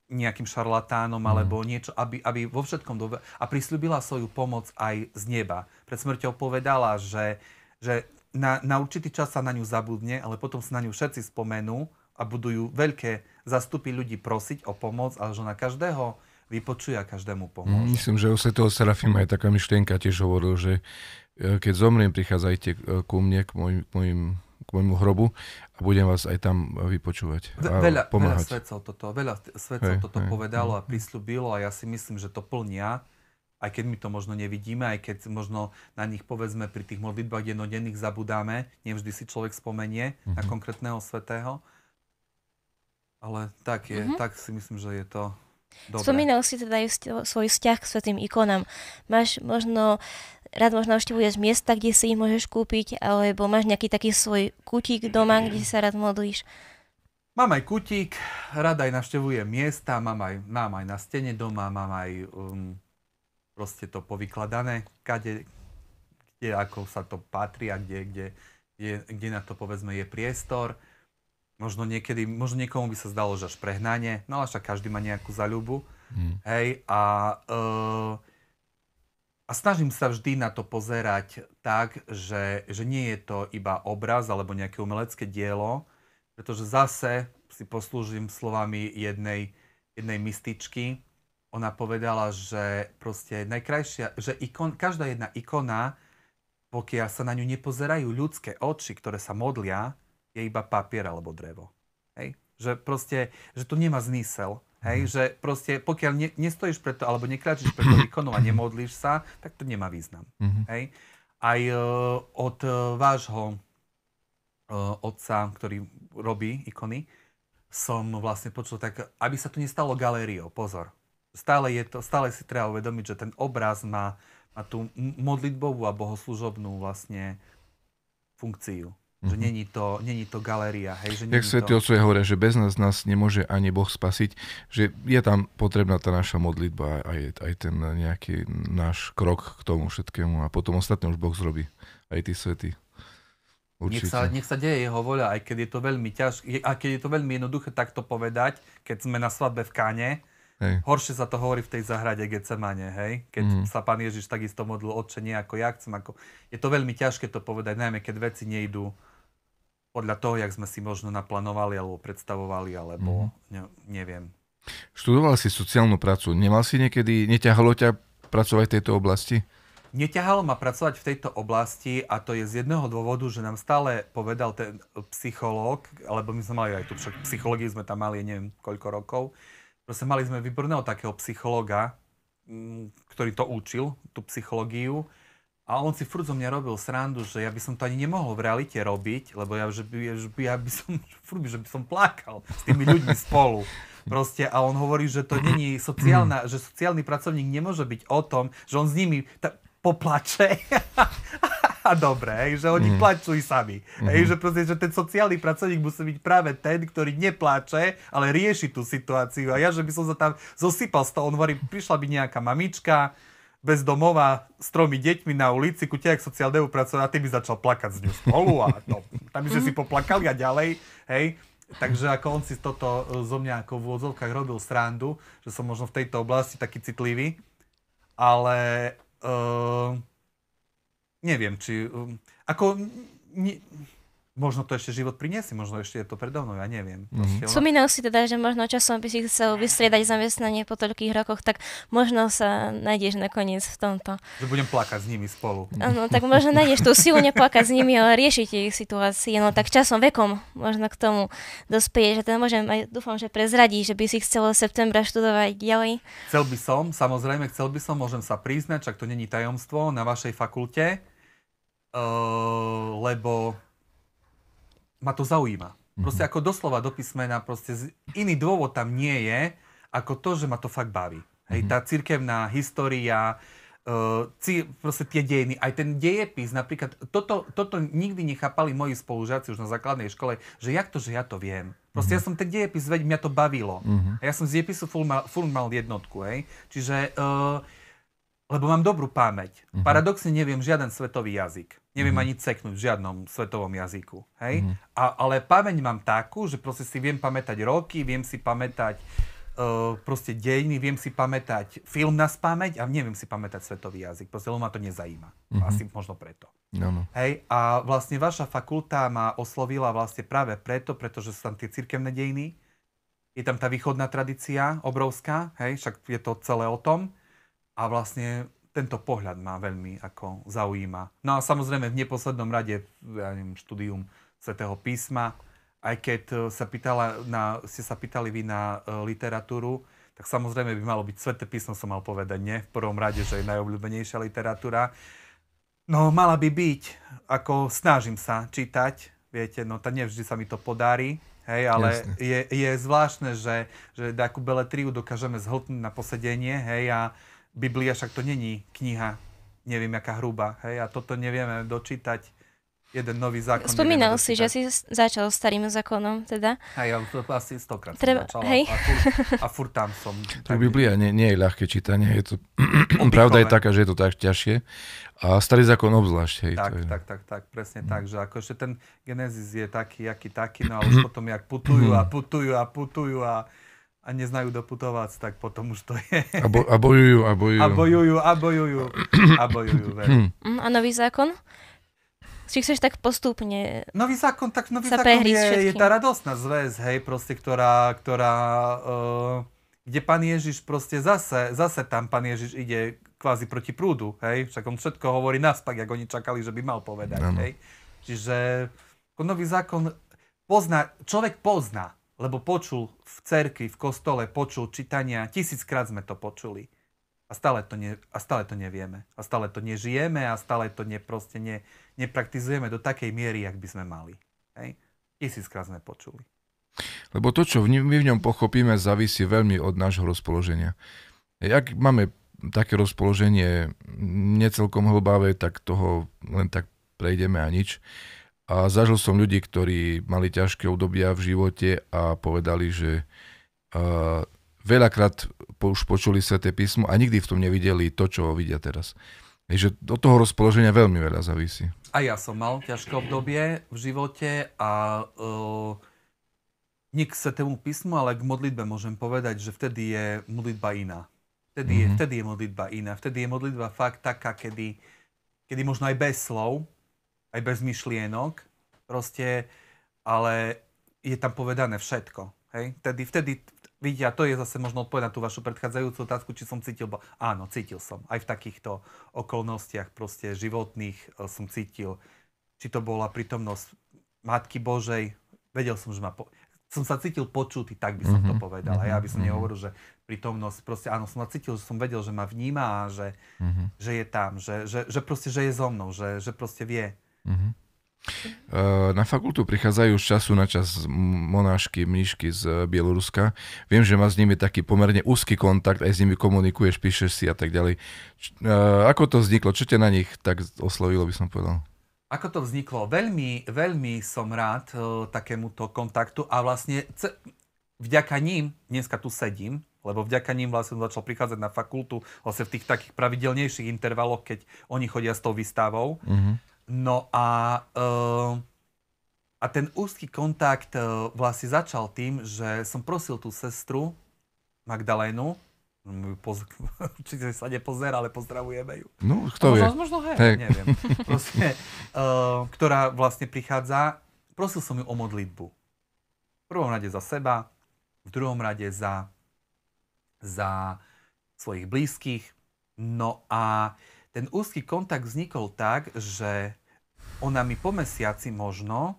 nejakým šarlatánom mhm. alebo niečo, aby, aby vo všetkom dover... A prislúbila svoju pomoc aj z neba. Pred smrťou povedala, že, že na, na určitý čas sa na ňu zabudne, ale potom sa na ňu všetci spomenú a budú ju veľké zastupy ľudí prosiť o pomoc, ale že na každého vypočuje a každému pomôže. Mm, myslím, že u svetého Serafima je taká myšlienka, tiež hovoril, že E, keď zomriem, prichádzajte e, ku mne, k, môj, k, môjim, k môjmu hrobu a budem vás aj tam e, vypočúvať. A veľa, pomáhať. veľa svetcov toto, veľa svetcov hej, toto hej, povedalo hej. a mhm. prislúbilo a ja si myslím, že to plnia aj keď my to možno nevidíme, aj keď možno na nich povedzme pri tých modlitbách denodenných zabudáme, nevždy si človek spomenie mm-hmm. na mhm. konkrétneho svetého. Ale tak, je, mm-hmm. tak si myslím, že je to Dobre. Spomínal si teda aj svoj vzťah k svetým ikonám. Máš možno rád možno navštívuješ miesta, kde si ich môžeš kúpiť, alebo máš nejaký taký svoj kutík doma, kde sa rád modlíš? Mám aj kutík, rád aj navštevujem miesta, mám aj, mám aj na stene doma, mám aj um, proste to povykladané, kade, kde ako sa to patrí a kde, kde, kde, kde na to povedzme je priestor. Možno niekedy, možno niekomu by sa zdalo, že až prehnanie, no ale však každý má nejakú zaľubu. Hmm. Hej, a uh, a snažím sa vždy na to pozerať tak, že, že nie je to iba obraz alebo nejaké umelecké dielo, pretože zase si poslúžim slovami jednej, jednej mističky. Ona povedala, že proste najkrajšia, že ikon, každá jedna ikona, pokiaľ sa na ňu nepozerajú ľudské oči, ktoré sa modlia, je iba papier alebo drevo. Hej? Že proste, že to nemá zmysel. Hej, že proste pokiaľ ne, nestojíš preto, alebo nekračíš preto ikonu a nemodlíš sa, tak to nemá význam. Mm-hmm. Hej. Aj uh, od uh, vášho uh, otca, ktorý robí ikony, som vlastne počul tak, aby sa to nestalo galériou, pozor. Stále, je to, stále si treba uvedomiť, že ten obraz má, má tú modlitbovú a bohoslužobnú vlastne funkciu. Mm-hmm. Že mhm. není to, není to galéria. Hej, že Jak to... Otcovia hovoria, že bez nás nás nemôže ani Boh spasiť, že je tam potrebná tá naša modlitba aj, aj ten nejaký náš krok k tomu všetkému a potom ostatné už Boh zrobí. Aj tí svety. Nech sa, nech sa deje jeho voľa, aj keď je to veľmi ťažké, a keď je to veľmi jednoduché takto povedať, keď sme na svadbe v Káne, Hej. Horšie sa to hovorí v tej zahrade Getsemane, hej? Keď mm. sa pán Ježiš takisto modlil, oče, nie ako ja chcem, ako... Je to veľmi ťažké to povedať, najmä keď veci nejdú podľa toho, jak sme si možno naplanovali alebo predstavovali, alebo mm-hmm. ne, neviem. Študoval si sociálnu prácu. Nemal si niekedy, neťahalo ťa pracovať v tejto oblasti? Neťahalo ma pracovať v tejto oblasti a to je z jedného dôvodu, že nám stále povedal ten psychológ, lebo my sme mali aj tu však psychológiu, sme tam mali neviem koľko rokov, proste mali sme výborného takého psychológa, mm, ktorý to učil, tú psychológiu a on si furt zo mňa robil srandu, že ja by som to ani nemohol v realite robiť, lebo ja, že by, že by, ja by som, furt, že by som plakal s tými ľuďmi spolu. Proste, a on hovorí, že to není sociálna, že sociálny pracovník nemôže byť o tom, že on s nimi ta, poplače a dobre, hej, že oni mm. plačú i sami. Mm-hmm. Hej, že proste, že ten sociálny pracovník musí byť práve ten, ktorý nepláče, ale rieši tú situáciu. A ja, že by som sa tam zosypal z toho, on hovorí, prišla by nejaká mamička, bez domova s tromi deťmi na ulici, ak jak sociálnemu pracovať a ty by začal plakať z ňou spolu a to, tam by ste si poplakali a ďalej, hej. Takže ako on si toto e, zo mňa ako v úvodzovkách robil srandu, že som možno v tejto oblasti taký citlivý, ale uh, neviem, či... Uh, ako... Ne, možno to ešte život priniesie, možno ešte je to predo mnou, ja neviem. Mm-hmm. Spomínal si teda, že možno časom by si chcel vystriedať zamestnanie po toľkých rokoch, tak možno sa nájdeš nakoniec v tomto. Že budem plakať s nimi spolu. Áno, tak možno nájdeš tú silu neplakať s nimi, ale riešiť ich situácie, no tak časom, vekom možno k tomu dospieť, že teda môžem aj dúfam, že prezradí, že by si chcel v septembra študovať ďalej. Chcel by som, samozrejme, chcel by som, môžem sa priznať, čak to není tajomstvo na vašej fakulte, uh, lebo ma to zaujíma. Mhm. Proste ako doslova do písmena, proste iný dôvod tam nie je, ako to, že ma to fakt baví. Hej, mhm. tá cirkevná história, uh, e, cí, proste tie dejiny, aj ten dejepis, napríklad, toto, toto nikdy nechápali moji spolužiaci už na základnej škole, že jak to, že ja to viem. Proste mm-hmm. ja som ten dejepis, veď mňa to bavilo. Mm-hmm. A ja som z dejepisu full mal, full mal jednotku, hej. Čiže, uh, lebo mám dobrú pamäť. Uh-huh. Paradoxne neviem žiaden svetový jazyk neviem mm. ani ceknúť v žiadnom svetovom jazyku. Hej? Mm. A, ale pamäť mám takú, že proste si viem pamätať roky, viem si pamätať uh, proste dejiny, viem si pamätať film na spameť a neviem si pamätať svetový jazyk. Proste, lebo ma to nezajíma. mm Asi možno preto. No, no. Hej, a vlastne vaša fakulta ma oslovila vlastne práve preto, pretože sú tam tie cirkevné dejiny, je tam tá východná tradícia obrovská, hej, však je to celé o tom. A vlastne tento pohľad ma veľmi ako zaujíma. No a samozrejme v neposlednom rade ja neviem, štúdium svetého písma, aj keď e, sa pýtala na, ste sa pýtali vy na e, literatúru, tak samozrejme by malo byť Sveté písmo, som mal povedať, nie? V prvom rade, že je najobľúbenejšia literatúra. No, mala by byť, ako snažím sa čítať, viete, no tak nevždy sa mi to podarí, Hej, ale je, je zvláštne, že, že takú beletriu dokážeme zhltnúť na posedenie, hej, a, Biblia však to není kniha, neviem, aká hrubá, hej, a toto nevieme dočítať, jeden nový zákon. Spomínal si, dočítať. že si začal starým zákonom, teda. Hej, ale to asi stokrát Treba, som začal hej. A, furt, a furt tam som. Tak Biblia nie, nie je ľahké čítanie, je to, pravda je taká, že je to tak ťažšie. A starý zákon obzvlášť. Hej, tak, to je... tak, tak, tak, presne mhm. tak, že akože ten Genesis je taký, aký taký, no a už potom jak putujú a putujú a putujú a, putujú a a neznajú doputovať, tak potom už to je. A, bo, a bojujú, a bojujú. A bojujú, a bojujú, a bojujú. Hm. Mm, a nový zákon? Či chceš tak postupne Nový zákon, tak nový zákon je, je tá radostná zväz, hej, proste, ktorá, ktorá uh, kde pán Ježiš proste zase, zase tam pán Ježiš ide kvázi proti prúdu, hej, však on všetko hovorí naspak, ako oni čakali, že by mal povedať, ano. hej. Čiže nový zákon pozná, človek pozná, lebo počul v cerkvi, v kostole, počul čítania, tisíckrát sme to počuli. A stále to, ne, a stále to nevieme. A stále to nežijeme a stále to ne, ne, nepraktizujeme do takej miery, ak by sme mali. Hej? Tisíckrát sme počuli. Lebo to, čo my v ňom pochopíme, závisí veľmi od nášho rozpoloženia. Ak máme také rozpoloženie necelkom hlbavé, tak toho len tak prejdeme a nič. A zažil som ľudí, ktorí mali ťažké obdobia v živote a povedali, že uh, veľakrát po, už počuli sveté písmo a nikdy v tom nevideli to, čo vidia teraz. Takže od toho rozpoloženia veľmi veľa závisí. A ja som mal ťažké obdobie v živote a uh, nie k svetému písmu, ale k modlitbe môžem povedať, že vtedy je modlitba iná. Vtedy, mm-hmm. je, mhm. vtedy je modlitba iná. Vtedy je modlitba fakt taká, kedy, kedy možno aj bez slov, aj bez myšlienok, proste, ale je tam povedané všetko. Hej? Vtedy, vtedy vidia, to je zase možno odpovedať na tú vašu predchádzajúcu otázku, či som cítil, bo... áno, cítil som. Aj v takýchto okolnostiach proste životných e, som cítil, či to bola prítomnosť Matky Božej, vedel som, že ma... Po... Som sa cítil počutý, tak by som mm-hmm. to mhm. povedal. Mm-hmm. A ja by som mm-hmm. nehovoril, že prítomnosť, proste áno, som sa cítil, že som vedel, že ma vníma a že, mm-hmm. že je tam, že, že, že proste, že je so mnou, že, že proste vie, Uh-huh. Na fakultu prichádzajú z času na čas monášky, mníšky z eh, Bieloruska. Viem, že má s nimi taký pomerne úzky kontakt, aj s nimi komunikuješ, píšeš si a tak ďalej. Eh, ako to vzniklo? Čo ťa na nich tak oslovilo, by som povedal? Ako to vzniklo? Veľmi, veľmi som rád takémuto kontaktu a vlastne vďaka ním dneska tu sedím, lebo vďaka ním vlastne začal prichádzať na fakultu vlastne v tých takých pravidelnejších intervaloch, keď oni chodia s tou výstavou. Mm-hmm. No a, uh, a ten úzky kontakt uh, vlastne začal tým, že som prosil tú sestru Magdalénu, Poz... určite sa nepozerá, ale pozdravujeme ju. No, kto vie. Možno hej, hey. neviem. Proste, uh, ktorá vlastne prichádza, prosil som ju o modlitbu. V prvom rade za seba, v druhom rade za, za svojich blízkych. No a uh, ten úzky kontakt vznikol tak, že ona mi po mesiaci možno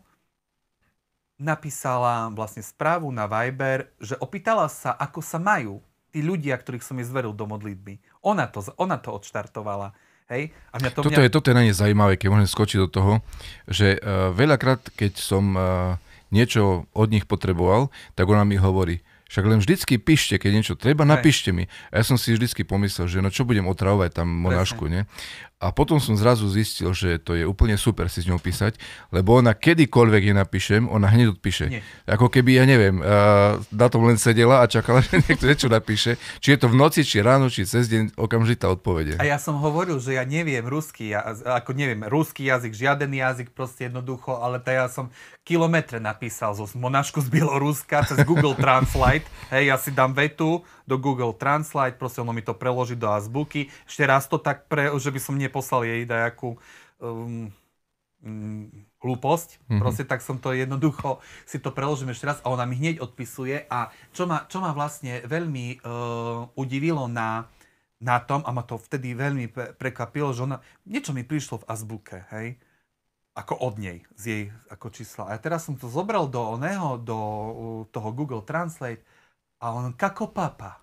napísala vlastne správu na Viber, že opýtala sa, ako sa majú tí ľudia, ktorých som jej zveril do modlitby. Ona to, ona to odštartovala. Hej? A mňa to toto, mňa... je, toto je na ne zaujímavé, keď môžem skočiť do toho, že uh, veľakrát, keď som uh, niečo od nich potreboval, tak ona mi hovorí, však len vždycky píšte, keď niečo treba, napíšte mi. A ja som si vždycky pomyslel, že no čo budem otravovať tam monášku, ne? A potom som zrazu zistil, že to je úplne super si s ňou písať, lebo ona kedykoľvek je napíšem, ona hneď odpíše. Nie. Ako keby, ja neviem, uh, na tom len sedela a čakala, že niekto niečo napíše. Či je to v noci, či ráno, či cez deň, okamžitá odpovede. A ja som hovoril, že ja neviem ruský, ja, ako neviem, ruský jazyk, žiaden jazyk, proste jednoducho, ale to ja som kilometre napísal zo Monašku z Bieloruska cez Google Translate. Hej, ja si dám vetu, do Google Translate, proste ono mi to preloží do azbuky. Ešte raz to tak, pre, že by som neposlal jej dajakú um, um, hlúposť, mm-hmm. proste tak som to jednoducho, si to preložím ešte raz a ona mi hneď odpisuje a čo ma, čo ma vlastne veľmi uh, udivilo na, na tom a ma to vtedy veľmi prekvapilo, že ona, niečo mi prišlo v azbuke, hej, ako od nej, z jej ako čísla. A teraz som to zobral do oného, do uh, toho Google Translate a on, kako papa?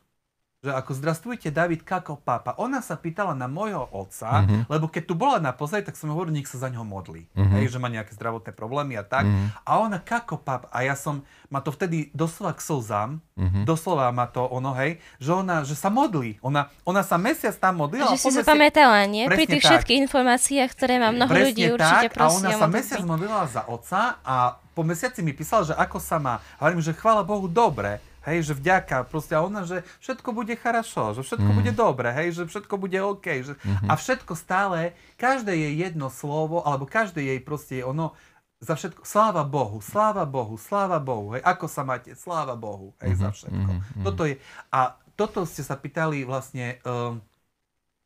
že ako zdravstvujte, David kako papa. Ona sa pýtala na mojho otca, mm-hmm. lebo keď tu bola na pozaj, tak som hovoril, nech sa za ňoho modlí. Mm-hmm. Hej, že má nejaké zdravotné problémy a tak. Mm-hmm. A ona kako papa? A ja som, ma to vtedy doslova k slzám, mm-hmm. doslova ma to ono, hej, že ona, že sa modlí. Ona, ona sa mesiac tam modlila. Že si sa pamätala, nie? Pri tých tak. všetkých informáciách, ktoré má mnoho presne ľudí tak, určite prosím. A ona sa mesiac modlila za otca a po mesiaci mi písala, že ako sa má. Hovorím, že chvála Bohu, dobre hej, že vďaka, proste a ona, že všetko bude charašo, že všetko mm. bude dobre, hej, že všetko bude OK, že, mm-hmm. a všetko stále, každé jej jedno slovo, alebo každé jej proste ono, za všetko, sláva Bohu, sláva Bohu, sláva Bohu, hej, ako sa máte, sláva Bohu, hej, mm-hmm. za všetko. Mm-hmm. Toto mm-hmm. je, a toto ste sa pýtali vlastne um,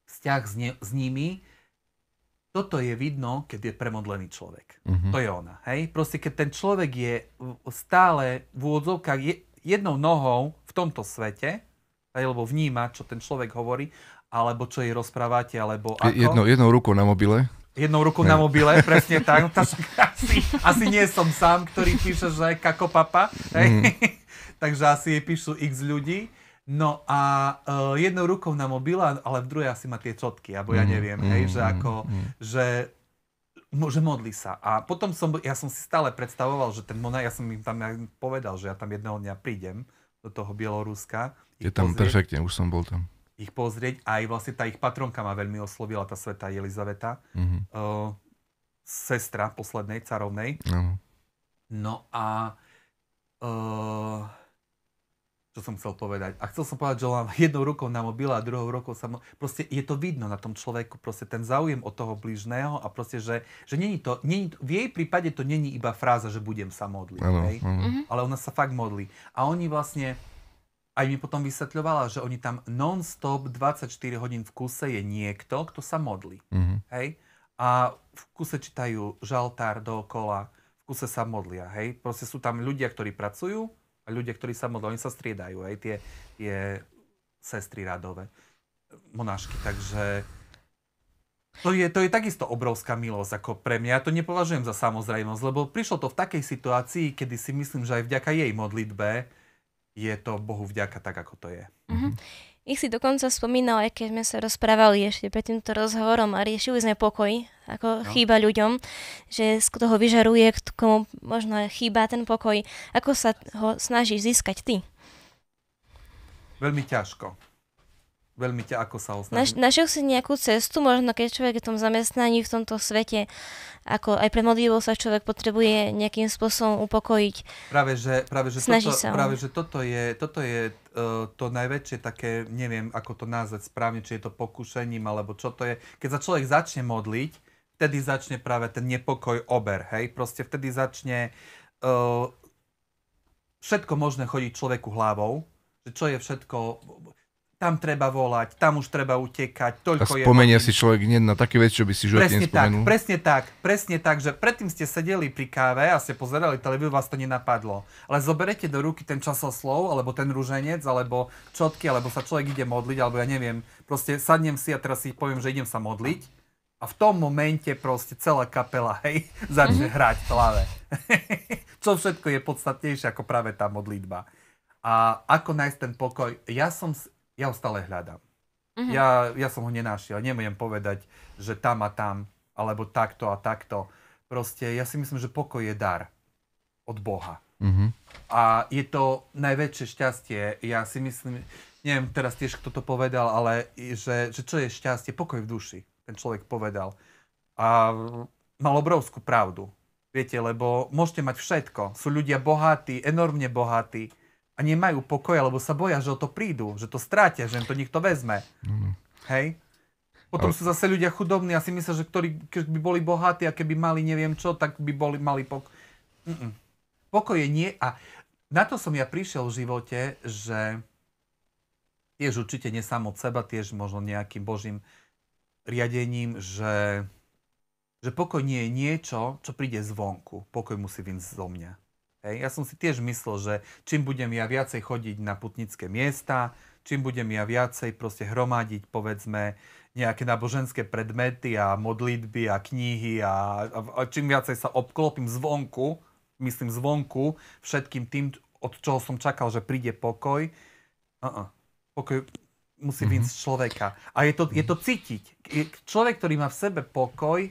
vzťah s, ne, s nimi, toto je vidno, keď je premodlený človek. Mm-hmm. To je ona. Hej? Proste keď ten človek je stále v úvodzovkách, je, jednou nohou v tomto svete, lebo vníma, čo ten človek hovorí, alebo čo jej rozprávate, alebo ako. Jednou, jednou rukou na mobile. Jednou rukou ne. na mobile, presne tak. No, tak asi, asi nie som sám, ktorý píše, že kako papa. Mm. Takže asi jej píšu x ľudí. No a uh, jednou rukou na mobila, ale v druhej asi má tie čotky, alebo ja mm, neviem, mm, hej, že mm, ako, mm. že môže no, modli sa. A potom som, ja som si stále predstavoval, že ten monarch, ja som im tam povedal, že ja tam jedného dňa prídem do toho Bieloruska. Je tam pozrieť, perfektne, už som bol tam. Ich pozrieť, aj vlastne tá ich patronka ma veľmi oslovila, tá sveta Elizaveta, mm-hmm. uh, sestra poslednej carovnej. No, no a uh, čo som chcel povedať. A chcel som povedať, že len jednou rukou na mobile a druhou rukou sa... Mo... Proste je to vidno na tom človeku, proste ten záujem o toho bližného a proste, že, že není to, není to, v jej prípade to není iba fráza, že budem sa modliť, ano, hej? Ano. Mhm. ale ona sa fakt modlí. A oni vlastne, aj mi potom vysvetľovala, že oni tam non-stop 24 hodín v kuse je niekto, kto sa modlí. Mhm. Hej? A v kuse čítajú žaltár dookola, v kuse sa modlia. Hej? Proste sú tam ľudia, ktorí pracujú, ľudia, ktorí sa modlia, oni sa striedajú, aj tie, tie sestry radové, monášky, takže to je, to je takisto obrovská milosť ako pre mňa. Ja to nepovažujem za samozrejmosť, lebo prišlo to v takej situácii, kedy si myslím, že aj vďaka jej modlitbe je to Bohu vďaka tak, ako to je. Mm-hmm. Ich si dokonca spomínal, aj keď sme sa rozprávali ešte pred týmto rozhovorom a riešili sme pokoj, ako no. chýba ľuďom, že z toho vyžaruje, komu možno chýba ten pokoj. Ako sa ho snažíš získať ty? Veľmi ťažko veľmi ťa ako sa ho Naš, Našiel si nejakú cestu, možno keď človek je v tom zamestnaní, v tomto svete, ako aj pre modlivosť sa človek potrebuje nejakým spôsobom upokojiť. Práve, že, práve, že, Snaží toto, sa práve, že toto je, toto je uh, to najväčšie také, neviem ako to nazvať správne, či je to pokušením, alebo čo to je. Keď sa človek začne modliť, vtedy začne práve ten nepokoj ober, hej? Proste vtedy začne uh, všetko možné chodiť človeku hlavou, že čo je všetko, tam treba volať, tam už treba utekať, toľko a spomenie je... si človek nie na také veci, čo by si život presne Tak, presne tak, presne tak, že predtým ste sedeli pri káve a ste pozerali televíziu, vás to nenapadlo. Ale zoberete do ruky ten časoslov, alebo ten ruženec, alebo čotky, alebo sa človek ide modliť, alebo ja neviem, proste sadnem si a teraz si poviem, že idem sa modliť. A v tom momente proste celá kapela, hej, začne mm-hmm. hrať v hlave. čo všetko je podstatnejšie ako práve tá modlitba. A ako nájsť ten pokoj? Ja som, ja ho stále hľadám. Uh-huh. Ja, ja som ho nenašiel. Nemôžem povedať, že tam a tam, alebo takto a takto. Proste ja si myslím, že pokoj je dar od Boha. Uh-huh. A je to najväčšie šťastie. Ja si myslím, neviem teraz tiež, kto to povedal, ale že, že čo je šťastie? Pokoj v duši, ten človek povedal. A mal obrovskú pravdu. Viete, lebo môžete mať všetko. Sú ľudia bohatí, enormne bohatí, a nemajú pokoja, lebo sa boja, že o to prídu, že to strátia, že im to niekto vezme. Mm. Hej? Potom ale... sú zase ľudia chudobní a si myslia, že ktorí, keď by boli bohatí a keby mali neviem čo, tak by boli, mali pokoj. Mm-mm. Pokoje nie. A na to som ja prišiel v živote, že tiež určite nie sám od seba, tiež možno nejakým božím riadením, že, že pokoj nie je niečo, čo príde zvonku. Pokoj musí vyjsť zo mňa. Hej. Ja som si tiež myslel, že čím budem ja viacej chodiť na putnické miesta, čím budem ja viacej proste hromadiť, povedzme, nejaké náboženské predmety a modlitby a knihy a, a, a čím viacej sa obklopím zvonku, myslím zvonku, všetkým tým, od čoho som čakal, že príde pokoj, uh-uh. pokoj musí mm-hmm. byť z človeka. A je to, je to cítiť. Človek, ktorý má v sebe pokoj,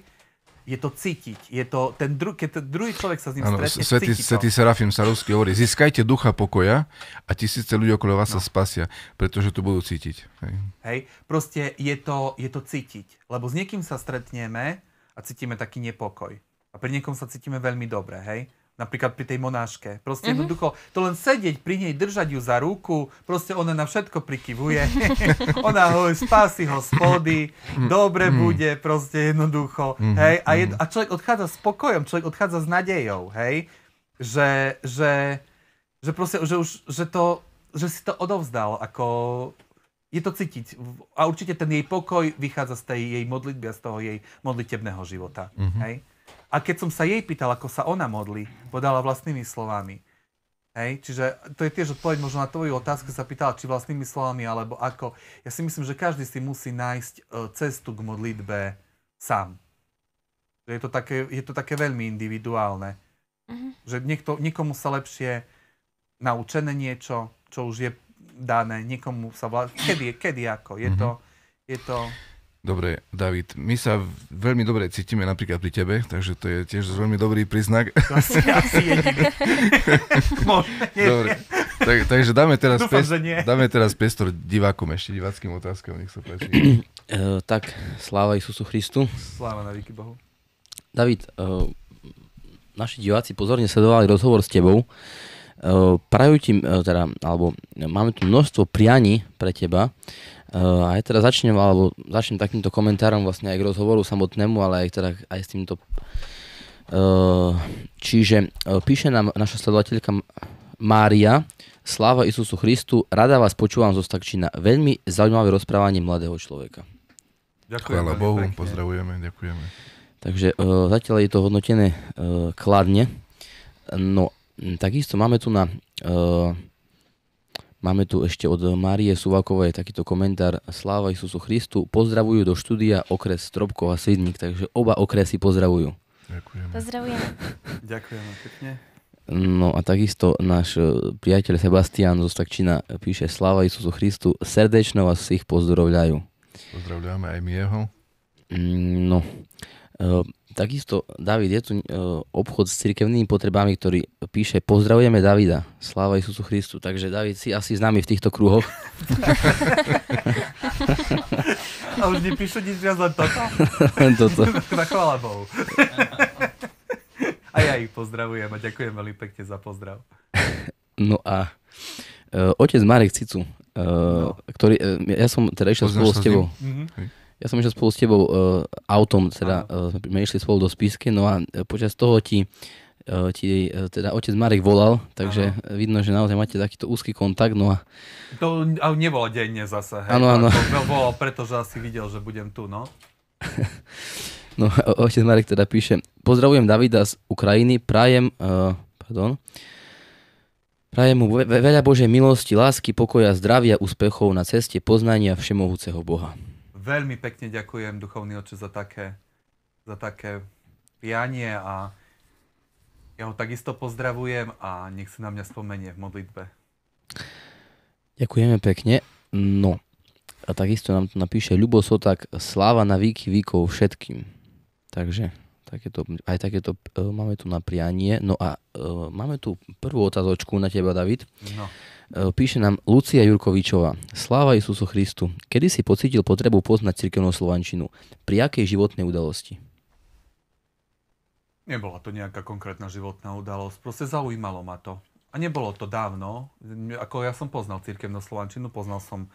je to cítiť. Je to ten dru- keď ten druhý človek sa s ním ano, stretne, svetý, svetý Serafim Sarovský hovorí, získajte ducha pokoja a tisíce ľudí okolo vás no. sa spasia, pretože to budú cítiť. Hej, Hej proste je to, je to cítiť. Lebo s niekým sa stretneme a cítime taký nepokoj. A pri niekom sa cítime veľmi dobre, hej? Napríklad pri tej monáške. Proste mm-hmm. jednoducho, to len sedieť pri nej, držať ju za ruku, proste ona na všetko prikyvuje. ona hovorí, spási ho spody, dobre mm-hmm. bude, proste jednoducho. Mm-hmm. Hej? A, jed- mm-hmm. a človek odchádza s pokojom, človek odchádza s nadejou, hej? Že, že, že proste, že už, že to, že si to odovzdal, ako je to cítiť. A určite ten jej pokoj vychádza z tej jej modlitby a z toho jej modlitebného života. Mm-hmm. Hej? A keď som sa jej pýtal, ako sa ona modlí, podala vlastnými slovami. Hej, čiže to je tiež odpoveď možno na tvoju otázku, sa pýtala, či vlastnými slovami, alebo ako. Ja si myslím, že každý si musí nájsť e, cestu k modlitbe sám. Je to také, je to také veľmi individuálne. Uh-huh. Že niekto, niekomu sa lepšie naučené niečo, čo už je dané, niekomu sa vlastne, kedy, kedy ako. Je, uh-huh. to, mhm. je to Dobre, David, my sa veľmi dobre cítime napríklad pri tebe, takže to je tiež veľmi dobrý príznak. To asi, asi dobre, tak, takže dáme teraz, Dúfam, pes, dáme teraz pestor divákom ešte, diváckým otázkam, nech sa páči. Uh, tak, sláva Isusu Christu. Sláva na Viki Bohu. David, uh, naši diváci pozorne sledovali rozhovor s tebou. Uh, prajú ti, uh, teda, alebo máme tu množstvo prianí pre teba. Uh, Uh, eh, aj teda začnem, alebo začnem takýmto komentárom vlastne aj k rozhovoru samotnému, ale aj, teda, aj s týmto. Uh, čiže uh, píše nám naša sledovateľka Mária, Sláva Isusu Christu, rada vás počúvam zo Stakčina. Veľmi zaujímavé rozprávanie mladého človeka. Ďakujem. Chvala Bohu, pekne. pozdravujeme, ďakujeme. Takže uh, zatiaľ je to hodnotené uh, kladne. No, takisto máme tu na uh, Máme tu ešte od Márie Suvakovej takýto komentár. Sláva Isusu Christu. Pozdravujú do štúdia okres Stropkov a Svidník, takže oba okresy pozdravujú. Ďakujem. Pozdravujem. Ďakujem pekne. No a takisto náš e, priateľ Sebastian zo Stakčina píše Sláva Isusu Christu, Srdečno vás ich pozdravľajú. Pozdravujeme aj my jeho. Mm, no. E, Takisto, David, je tu e, obchod s cirkevnými potrebami, ktorý píše Pozdravujeme Davida, sláva Isusu Christu. Takže David si asi známy v týchto kruhoch. A už nepíšu nič viac len toto. len toto. Na chvála Bohu. a ja ich pozdravujem a ďakujem veľmi pekne za pozdrav. No a e, otec Marek Cicu, e, no. ktorý, ja som teda išiel spolu s tebou. Mm-hmm. Ja som išiel spolu s tebou uh, autom, teda uh, e, my išli spolu do Spiske, no a e, počas toho ti, uh, ti uh, teda otec Marek volal, takže ano. vidno, že naozaj máte takýto úzky kontakt, no a... To ale nebolo denne zase, hej. Áno, áno. To bolo, pretože asi videl, že budem tu, no. no, otec Marek teda píše, pozdravujem Davida z Ukrajiny, prajem, uh, pardon, Prajem mu ve- veľa Božej milosti, lásky, pokoja, zdravia, úspechov na ceste poznania Všemohúceho Boha veľmi pekne ďakujem, duchovný oče, za také, za také pianie a ja ho takisto pozdravujem a nech si na mňa spomenie v modlitbe. Ďakujeme pekne. No, a takisto nám to napíše Ľubo Sotak, sláva na výky výkov všetkým. Takže takéto, aj takéto e, máme tu na prianie. No a e, máme tu prvú otázočku na teba, David. No. E, píše nám Lucia Jurkovičová. Sláva Isusu Christu. Kedy si pocítil potrebu poznať cirkevnú slovančinu? Pri akej životnej udalosti? Nebola to nejaká konkrétna životná udalosť. Proste zaujímalo ma to. A nebolo to dávno. Ako ja som poznal cirkevnú slovančinu, poznal som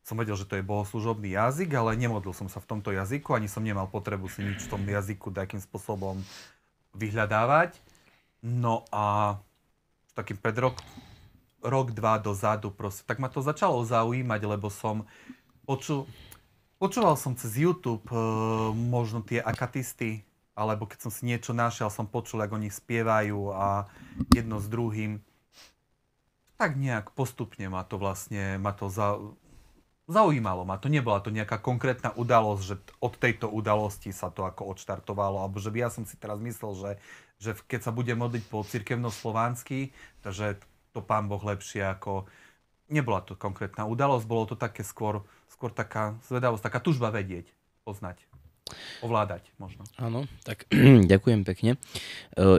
som vedel, že to je bohoslužobný jazyk, ale nemodlil som sa v tomto jazyku, ani som nemal potrebu si nič v tom jazyku takým spôsobom vyhľadávať. No a takým 5 rok, rok, dva dozadu proste, tak ma to začalo zaujímať, lebo som poču, počúval som cez YouTube e, možno tie akatisty, alebo keď som si niečo našiel, som počul, ako oni spievajú a jedno s druhým. Tak nejak postupne ma to vlastne, ma to za, zaujímalo ma to. Nebola to nejaká konkrétna udalosť, že od tejto udalosti sa to ako odštartovalo, alebo že by ja som si teraz myslel, že, že keď sa bude modliť po církevno-slovánsky, takže to pán Boh lepšie ako... Nebola to konkrétna udalosť, bolo to také skôr, skôr taká zvedavosť, taká tužba vedieť, poznať ovládať možno. Áno, tak ďakujem pekne. E,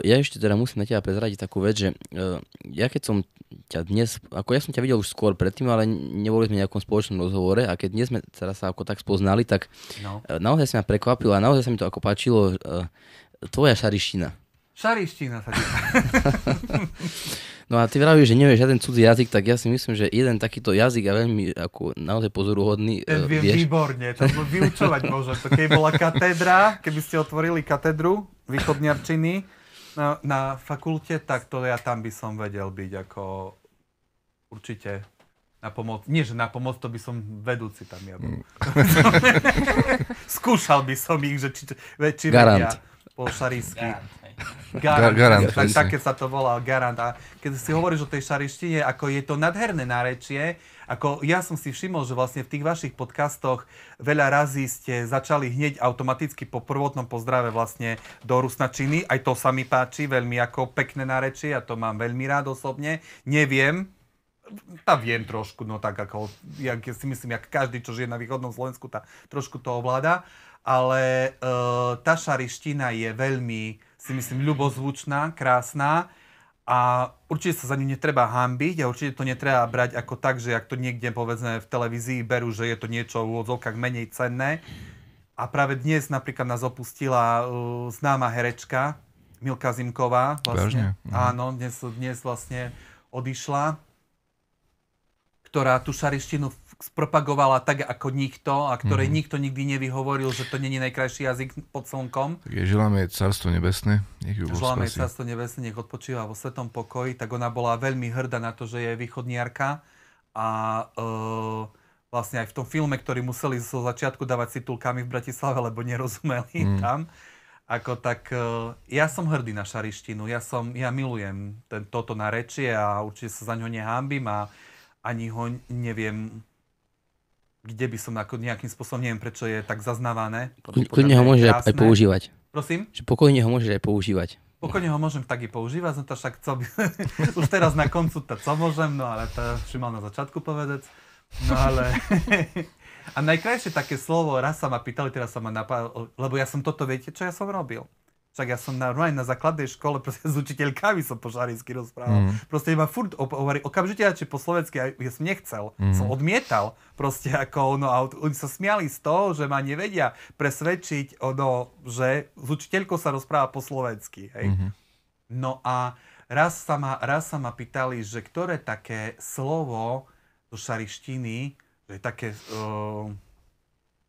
ja ešte teda musím na teba prezradiť takú vec, že e, ja keď som ťa dnes, ako ja som ťa videl už skôr predtým, ale neboli sme v nejakom spoločnom rozhovore a keď dnes sme teraz sa ako tak spoznali, tak no. E, naozaj sa ma prekvapilo a naozaj sa mi to ako páčilo tvoja šariština. Šariština sa No a ty vravíš, že nevieš žiaden cudzí jazyk, tak ja si myslím, že jeden takýto jazyk a veľmi ako naozaj pozoruhodný. Ten eh, vie vieš. výborne, to bol vyučovať možno. To keby bola katedra, keby ste otvorili katedru východňarčiny na, na fakulte, tak to ja tam by som vedel byť ako určite na pomoc. Nie, že na pomoc, to by som vedúci tam ja bol. Mm. Skúšal by som ich, že či, či Garant. vedia po šarísky. Garant. Garant. garant tak, také sa to volá, garant. A keď si hovoríš o tej šarištine, ako je to nadherné nárečie, ako ja som si všimol, že vlastne v tých vašich podcastoch veľa razy ste začali hneď automaticky po prvotnom pozdrave vlastne do Rusnačiny. Aj to sa mi páči, veľmi ako pekné nárečie, ja to mám veľmi rád osobne. Neviem, tá viem trošku, no tak ako, ja si myslím, jak každý, čo žije na východnom Slovensku, tá trošku to ovláda, ale e, tá šariština je veľmi si myslím, ľubozvučná, krásna a určite sa za ňu netreba hambiť a určite to netreba brať ako tak, že ak to niekde povedzme v televízii berú, že je to niečo v odzovkách menej cenné. A práve dnes napríklad nás opustila uh, známa herečka Milka Zimková. Vlastne. Vážne? Mhm. Áno, dnes, dnes vlastne odišla ktorá tú šaristinu spropagovala tak ako nikto a ktorej mm. nikto nikdy nevyhovoril, že to není najkrajší jazyk pod slnkom. Tak je, želáme jej carstvo nebesné, nech ju Želáme jej carstvo nebesné, nech odpočíva vo svetom pokoji. Tak ona bola veľmi hrdá na to, že je východniarka a e, vlastne aj v tom filme, ktorý museli zo začiatku dávať si tulkami v Bratislave, lebo nerozumeli mm. tam, ako tak, e, ja som hrdý na šarištinu, ja, som, ja milujem ten, toto narečie a určite sa za ňo nehámbim a ani ho neviem kde by som ako nejakým spôsobom, neviem prečo je tak zaznávané. Pokojne ho môžeš aj používať. Prosím? Že pokojne ho môžeš aj používať. Pokojne ho môžem tak i používať, no to však co by... už teraz na koncu to co môžem, no ale to si mal na začiatku povedať. No ale... a najkrajšie také slovo, raz sa ma pýtali, teraz sa ma napadlo, lebo ja som toto, viete, čo ja som robil? Však ja som na, no aj na základnej škole proste s učiteľkami som po šarinsky rozprával. Mm. Proste ma furt hovorí, okamžite radšej po slovensky, ja, ja som nechcel, mm. som odmietal. Proste ako, no a oni sa smiali z toho, že ma nevedia presvedčiť, no, že s učiteľkou sa rozpráva po slovensky. Hej? Mm-hmm. No a raz sa, ma, raz sa ma pýtali, že ktoré také slovo do šarištiny, že také... Uh,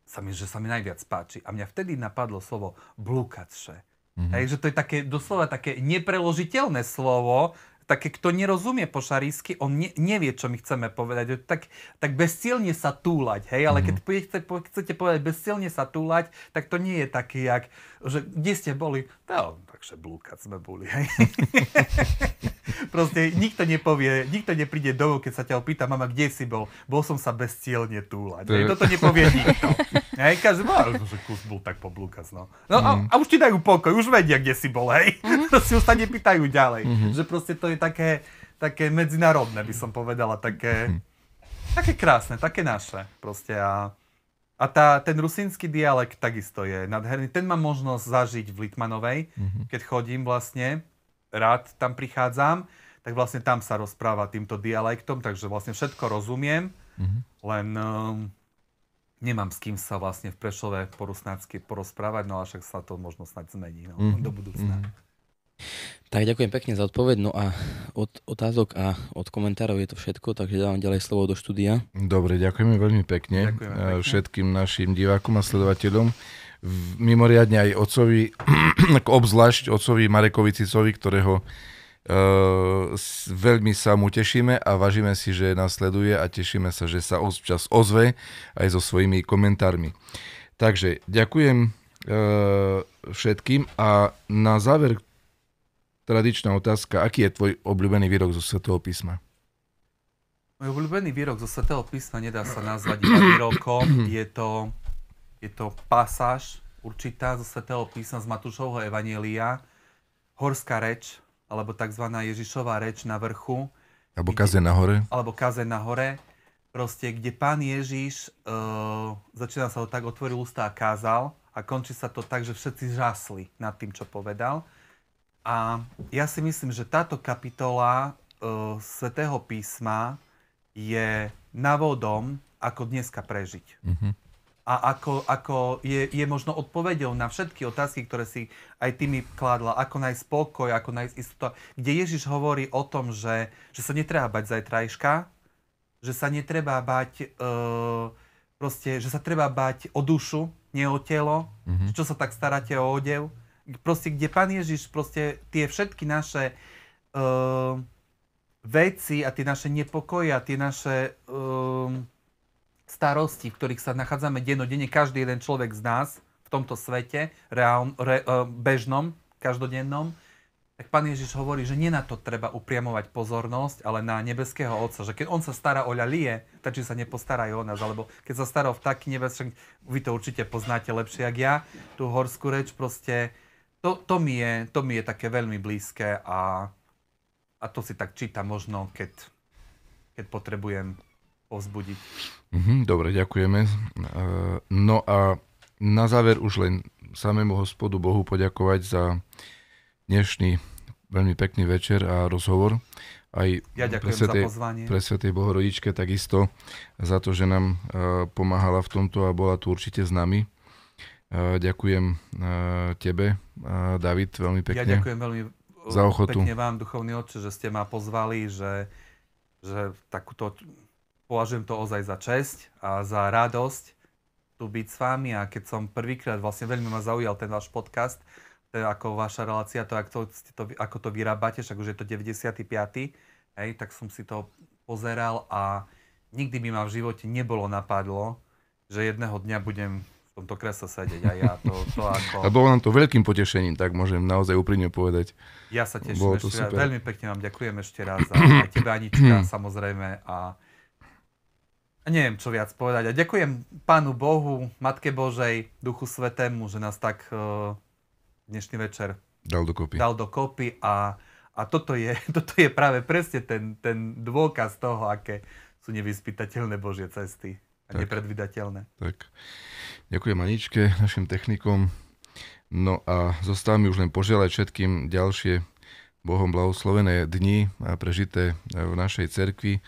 sa mi, že sa mi najviac páči. A mňa vtedy napadlo slovo blúkatše. Mm-hmm. Hej, že to je také, doslova také nepreložiteľné slovo, také, kto nerozumie po šarísky, on ne, nevie, čo my chceme povedať. Tak, tak bezcielne sa túlať, hej, ale mm-hmm. keď chcete, mhm. chcete povedať bezcielne sa túlať, tak to nie je taký, jak, že kde ste boli? No, takže blúkať sme boli, hej. Proste nikto nepovie, nikto nepríde domov, keď sa ťa opýta, mama, kde si bol? Bol som sa bezcielne túlať. To je... Toto nepovie nikto. Hej, každý mal, no, že kus bol tak poblúkac, no. no mm. a, mhm. a, už ti dajú pokoj, už vedia, kde si bol, hej. Mm. Proste už sa nepýtajú ďalej. Mm-hmm. Že proste to je také, také medzinárodné, by som povedala, také, mm. také krásne, také naše. Proste a... A tá, ten rusínsky dialekt takisto je nadherný. Ten mám možnosť zažiť v Litmanovej, mm-hmm. keď chodím vlastne rád tam prichádzam, tak vlastne tam sa rozpráva týmto dialektom, takže vlastne všetko rozumiem, mm-hmm. len uh, nemám s kým sa vlastne v Prešove porusnácky porozprávať, no a však sa to možno snáď zmení no, mm-hmm. do budúcna. Mm-hmm. Tak ďakujem pekne za odpoveď. No a od otázok a od komentárov je to všetko, takže dávam ďalej slovo do štúdia. Dobre, ďakujeme veľmi pekne, ďakujeme eh, pekne. všetkým našim divákom a sledovateľom mimoriadne aj ocovi, obzvlášť ocovi Marekovi Cicovi, ktorého Uh, veľmi sa mu tešíme a vážime si, že nás sleduje a tešíme sa, že sa občas ozve aj so svojimi komentármi. Takže ďakujem e, všetkým a na záver tradičná otázka, aký je tvoj obľúbený výrok zo Svetého písma? Môj obľúbený výrok zo Svetého písma nedá sa nazvať výrokom, je to je to pasáž určitá zo svetého písma z Matúšovho Evanielia, horská reč, alebo tzv. Ježišová reč na vrchu. Alebo kaze na hore. Alebo kaze na hore, proste, kde pán Ježiš, e, začína sa ho tak, otvoril ústa a kázal a končí sa to tak, že všetci žasli nad tým, čo povedal. A ja si myslím, že táto kapitola e, svetého písma je navodom, ako dneska prežiť. Mm-hmm a ako, ako je, je možno odpovedou na všetky otázky, ktoré si aj ty mi kládla, ako nájsť spokoj, ako nájsť istotu, kde Ježiš hovorí o tom, že, že sa netreba bať zajtrajška, že sa netreba bať, e, proste, že sa treba bať o dušu, nie o telo, mm-hmm. čo sa tak staráte o odev, proste kde Pán Ježiš proste tie všetky naše e, veci a tie naše nepokoje a tie naše... E, starostí, v ktorých sa nachádzame denodene, každý jeden človek z nás v tomto svete, reál, re, e, bežnom, každodennom, tak pán Ježiš hovorí, že nie na to treba upriamovať pozornosť, ale na nebeského Otca. Že keď on sa stará o ľalie, tak či sa nepostará aj o nás. Alebo keď sa stará o vtáky nebeské, vy to určite poznáte lepšie ako ja, tú horskú reč proste, to, to, mi, je, to mi je také veľmi blízke a, a to si tak číta možno, keď, keď potrebujem povzbudiť. Mm-hmm, dobre, ďakujeme. E, no a na záver už len samému hospodu Bohu poďakovať za dnešný veľmi pekný večer a rozhovor. Aj ja pre Svetej, pre Svetej Bohorodičke takisto za to, že nám e, pomáhala v tomto a bola tu určite s nami. E, ďakujem tebe, David, veľmi pekne. Ja ďakujem veľmi za ochotu. pekne vám, duchovný oče, že ste ma pozvali, že, že takúto považujem to ozaj za česť a za radosť tu byť s vami a keď som prvýkrát, vlastne veľmi ma zaujal ten váš podcast, je ako vaša relácia, to, ako to, ako to vyrábate, však už je to 95. Hej, tak som si to pozeral a nikdy by ma v živote nebolo napadlo, že jedného dňa budem v tomto krese sedieť a ja to, to ako... A bolo nám to veľkým potešením, tak môžem naozaj úprimne povedať. Ja sa teším bolo ešte raz. Veľmi pekne vám ďakujem ešte raz za a tebe Anička samozrejme a Neviem, čo viac povedať. A ďakujem Pánu Bohu, Matke Božej, Duchu Svetému, že nás tak uh, dnešný večer dal dokopy. Dal dokopy a, a toto, je, toto je práve presne ten, ten dôkaz toho, aké sú nevyspytateľné Božie cesty a tak, nepredvydateľné. Tak. Ďakujem Aničke, našim technikom. No a zostáva mi už len požiadať všetkým ďalšie Bohom blahoslovené dni a prežité v našej cerkvi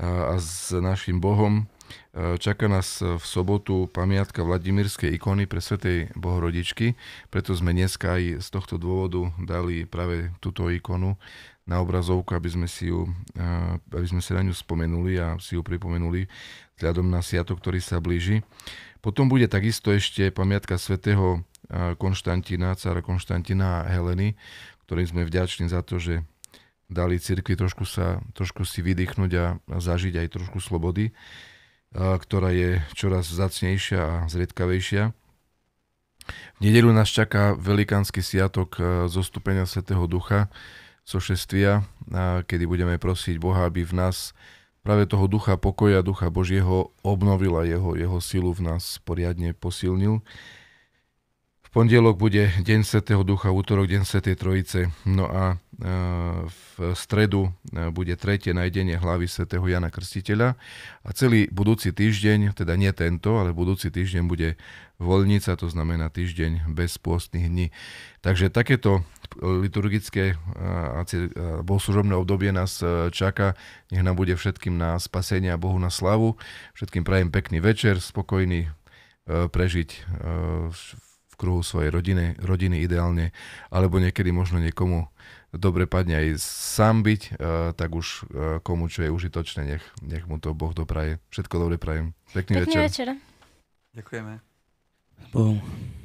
a s našim Bohom. E, čaká nás e, v sobotu pamiatka Vladimírskej ikony pre Svetej Bohorodičky, preto sme dneska aj z tohto dôvodu dali práve túto ikonu na obrazovku, aby sme, si ju, e, aby sme si na ňu spomenuli a si ju pripomenuli vzhľadom na siatok, ktorý sa blíži. Potom bude takisto ešte pamiatka svätého Konštantína, cara Konštantína a Heleny, ktorým sme vďační za to, že dali cirkvi trošku, sa, trošku si vydýchnuť a zažiť aj trošku slobody, ktorá je čoraz zacnejšia a zriedkavejšia. V nedelu nás čaká velikánsky siatok e, zostúpenia Svetého Ducha, sošestvia, kedy budeme prosiť Boha, aby v nás práve toho ducha pokoja, ducha Božieho obnovila jeho, jeho silu v nás poriadne posilnil pondelok bude Deň Svetého Ducha, útorok Deň Svetej Trojice, no a e, v stredu e, bude tretie najdenie hlavy svätého Jana Krstiteľa a celý budúci týždeň, teda nie tento, ale budúci týždeň bude voľnica, to znamená týždeň bez pôstnych dní. Takže takéto liturgické e, a bohoslužobné obdobie nás čaká. Nech nám bude všetkým na spasenie a Bohu na slavu. Všetkým prajem pekný večer, spokojný prežiť kruhu svojej rodiny, rodiny ideálne, alebo niekedy možno niekomu dobre padne aj sám byť, eh, tak už eh, komu čo je užitočné, nech, nech mu to Boh dopraje. Všetko dobre prajem. Pekný, Pekný večer. večer. Ďakujeme. Boom.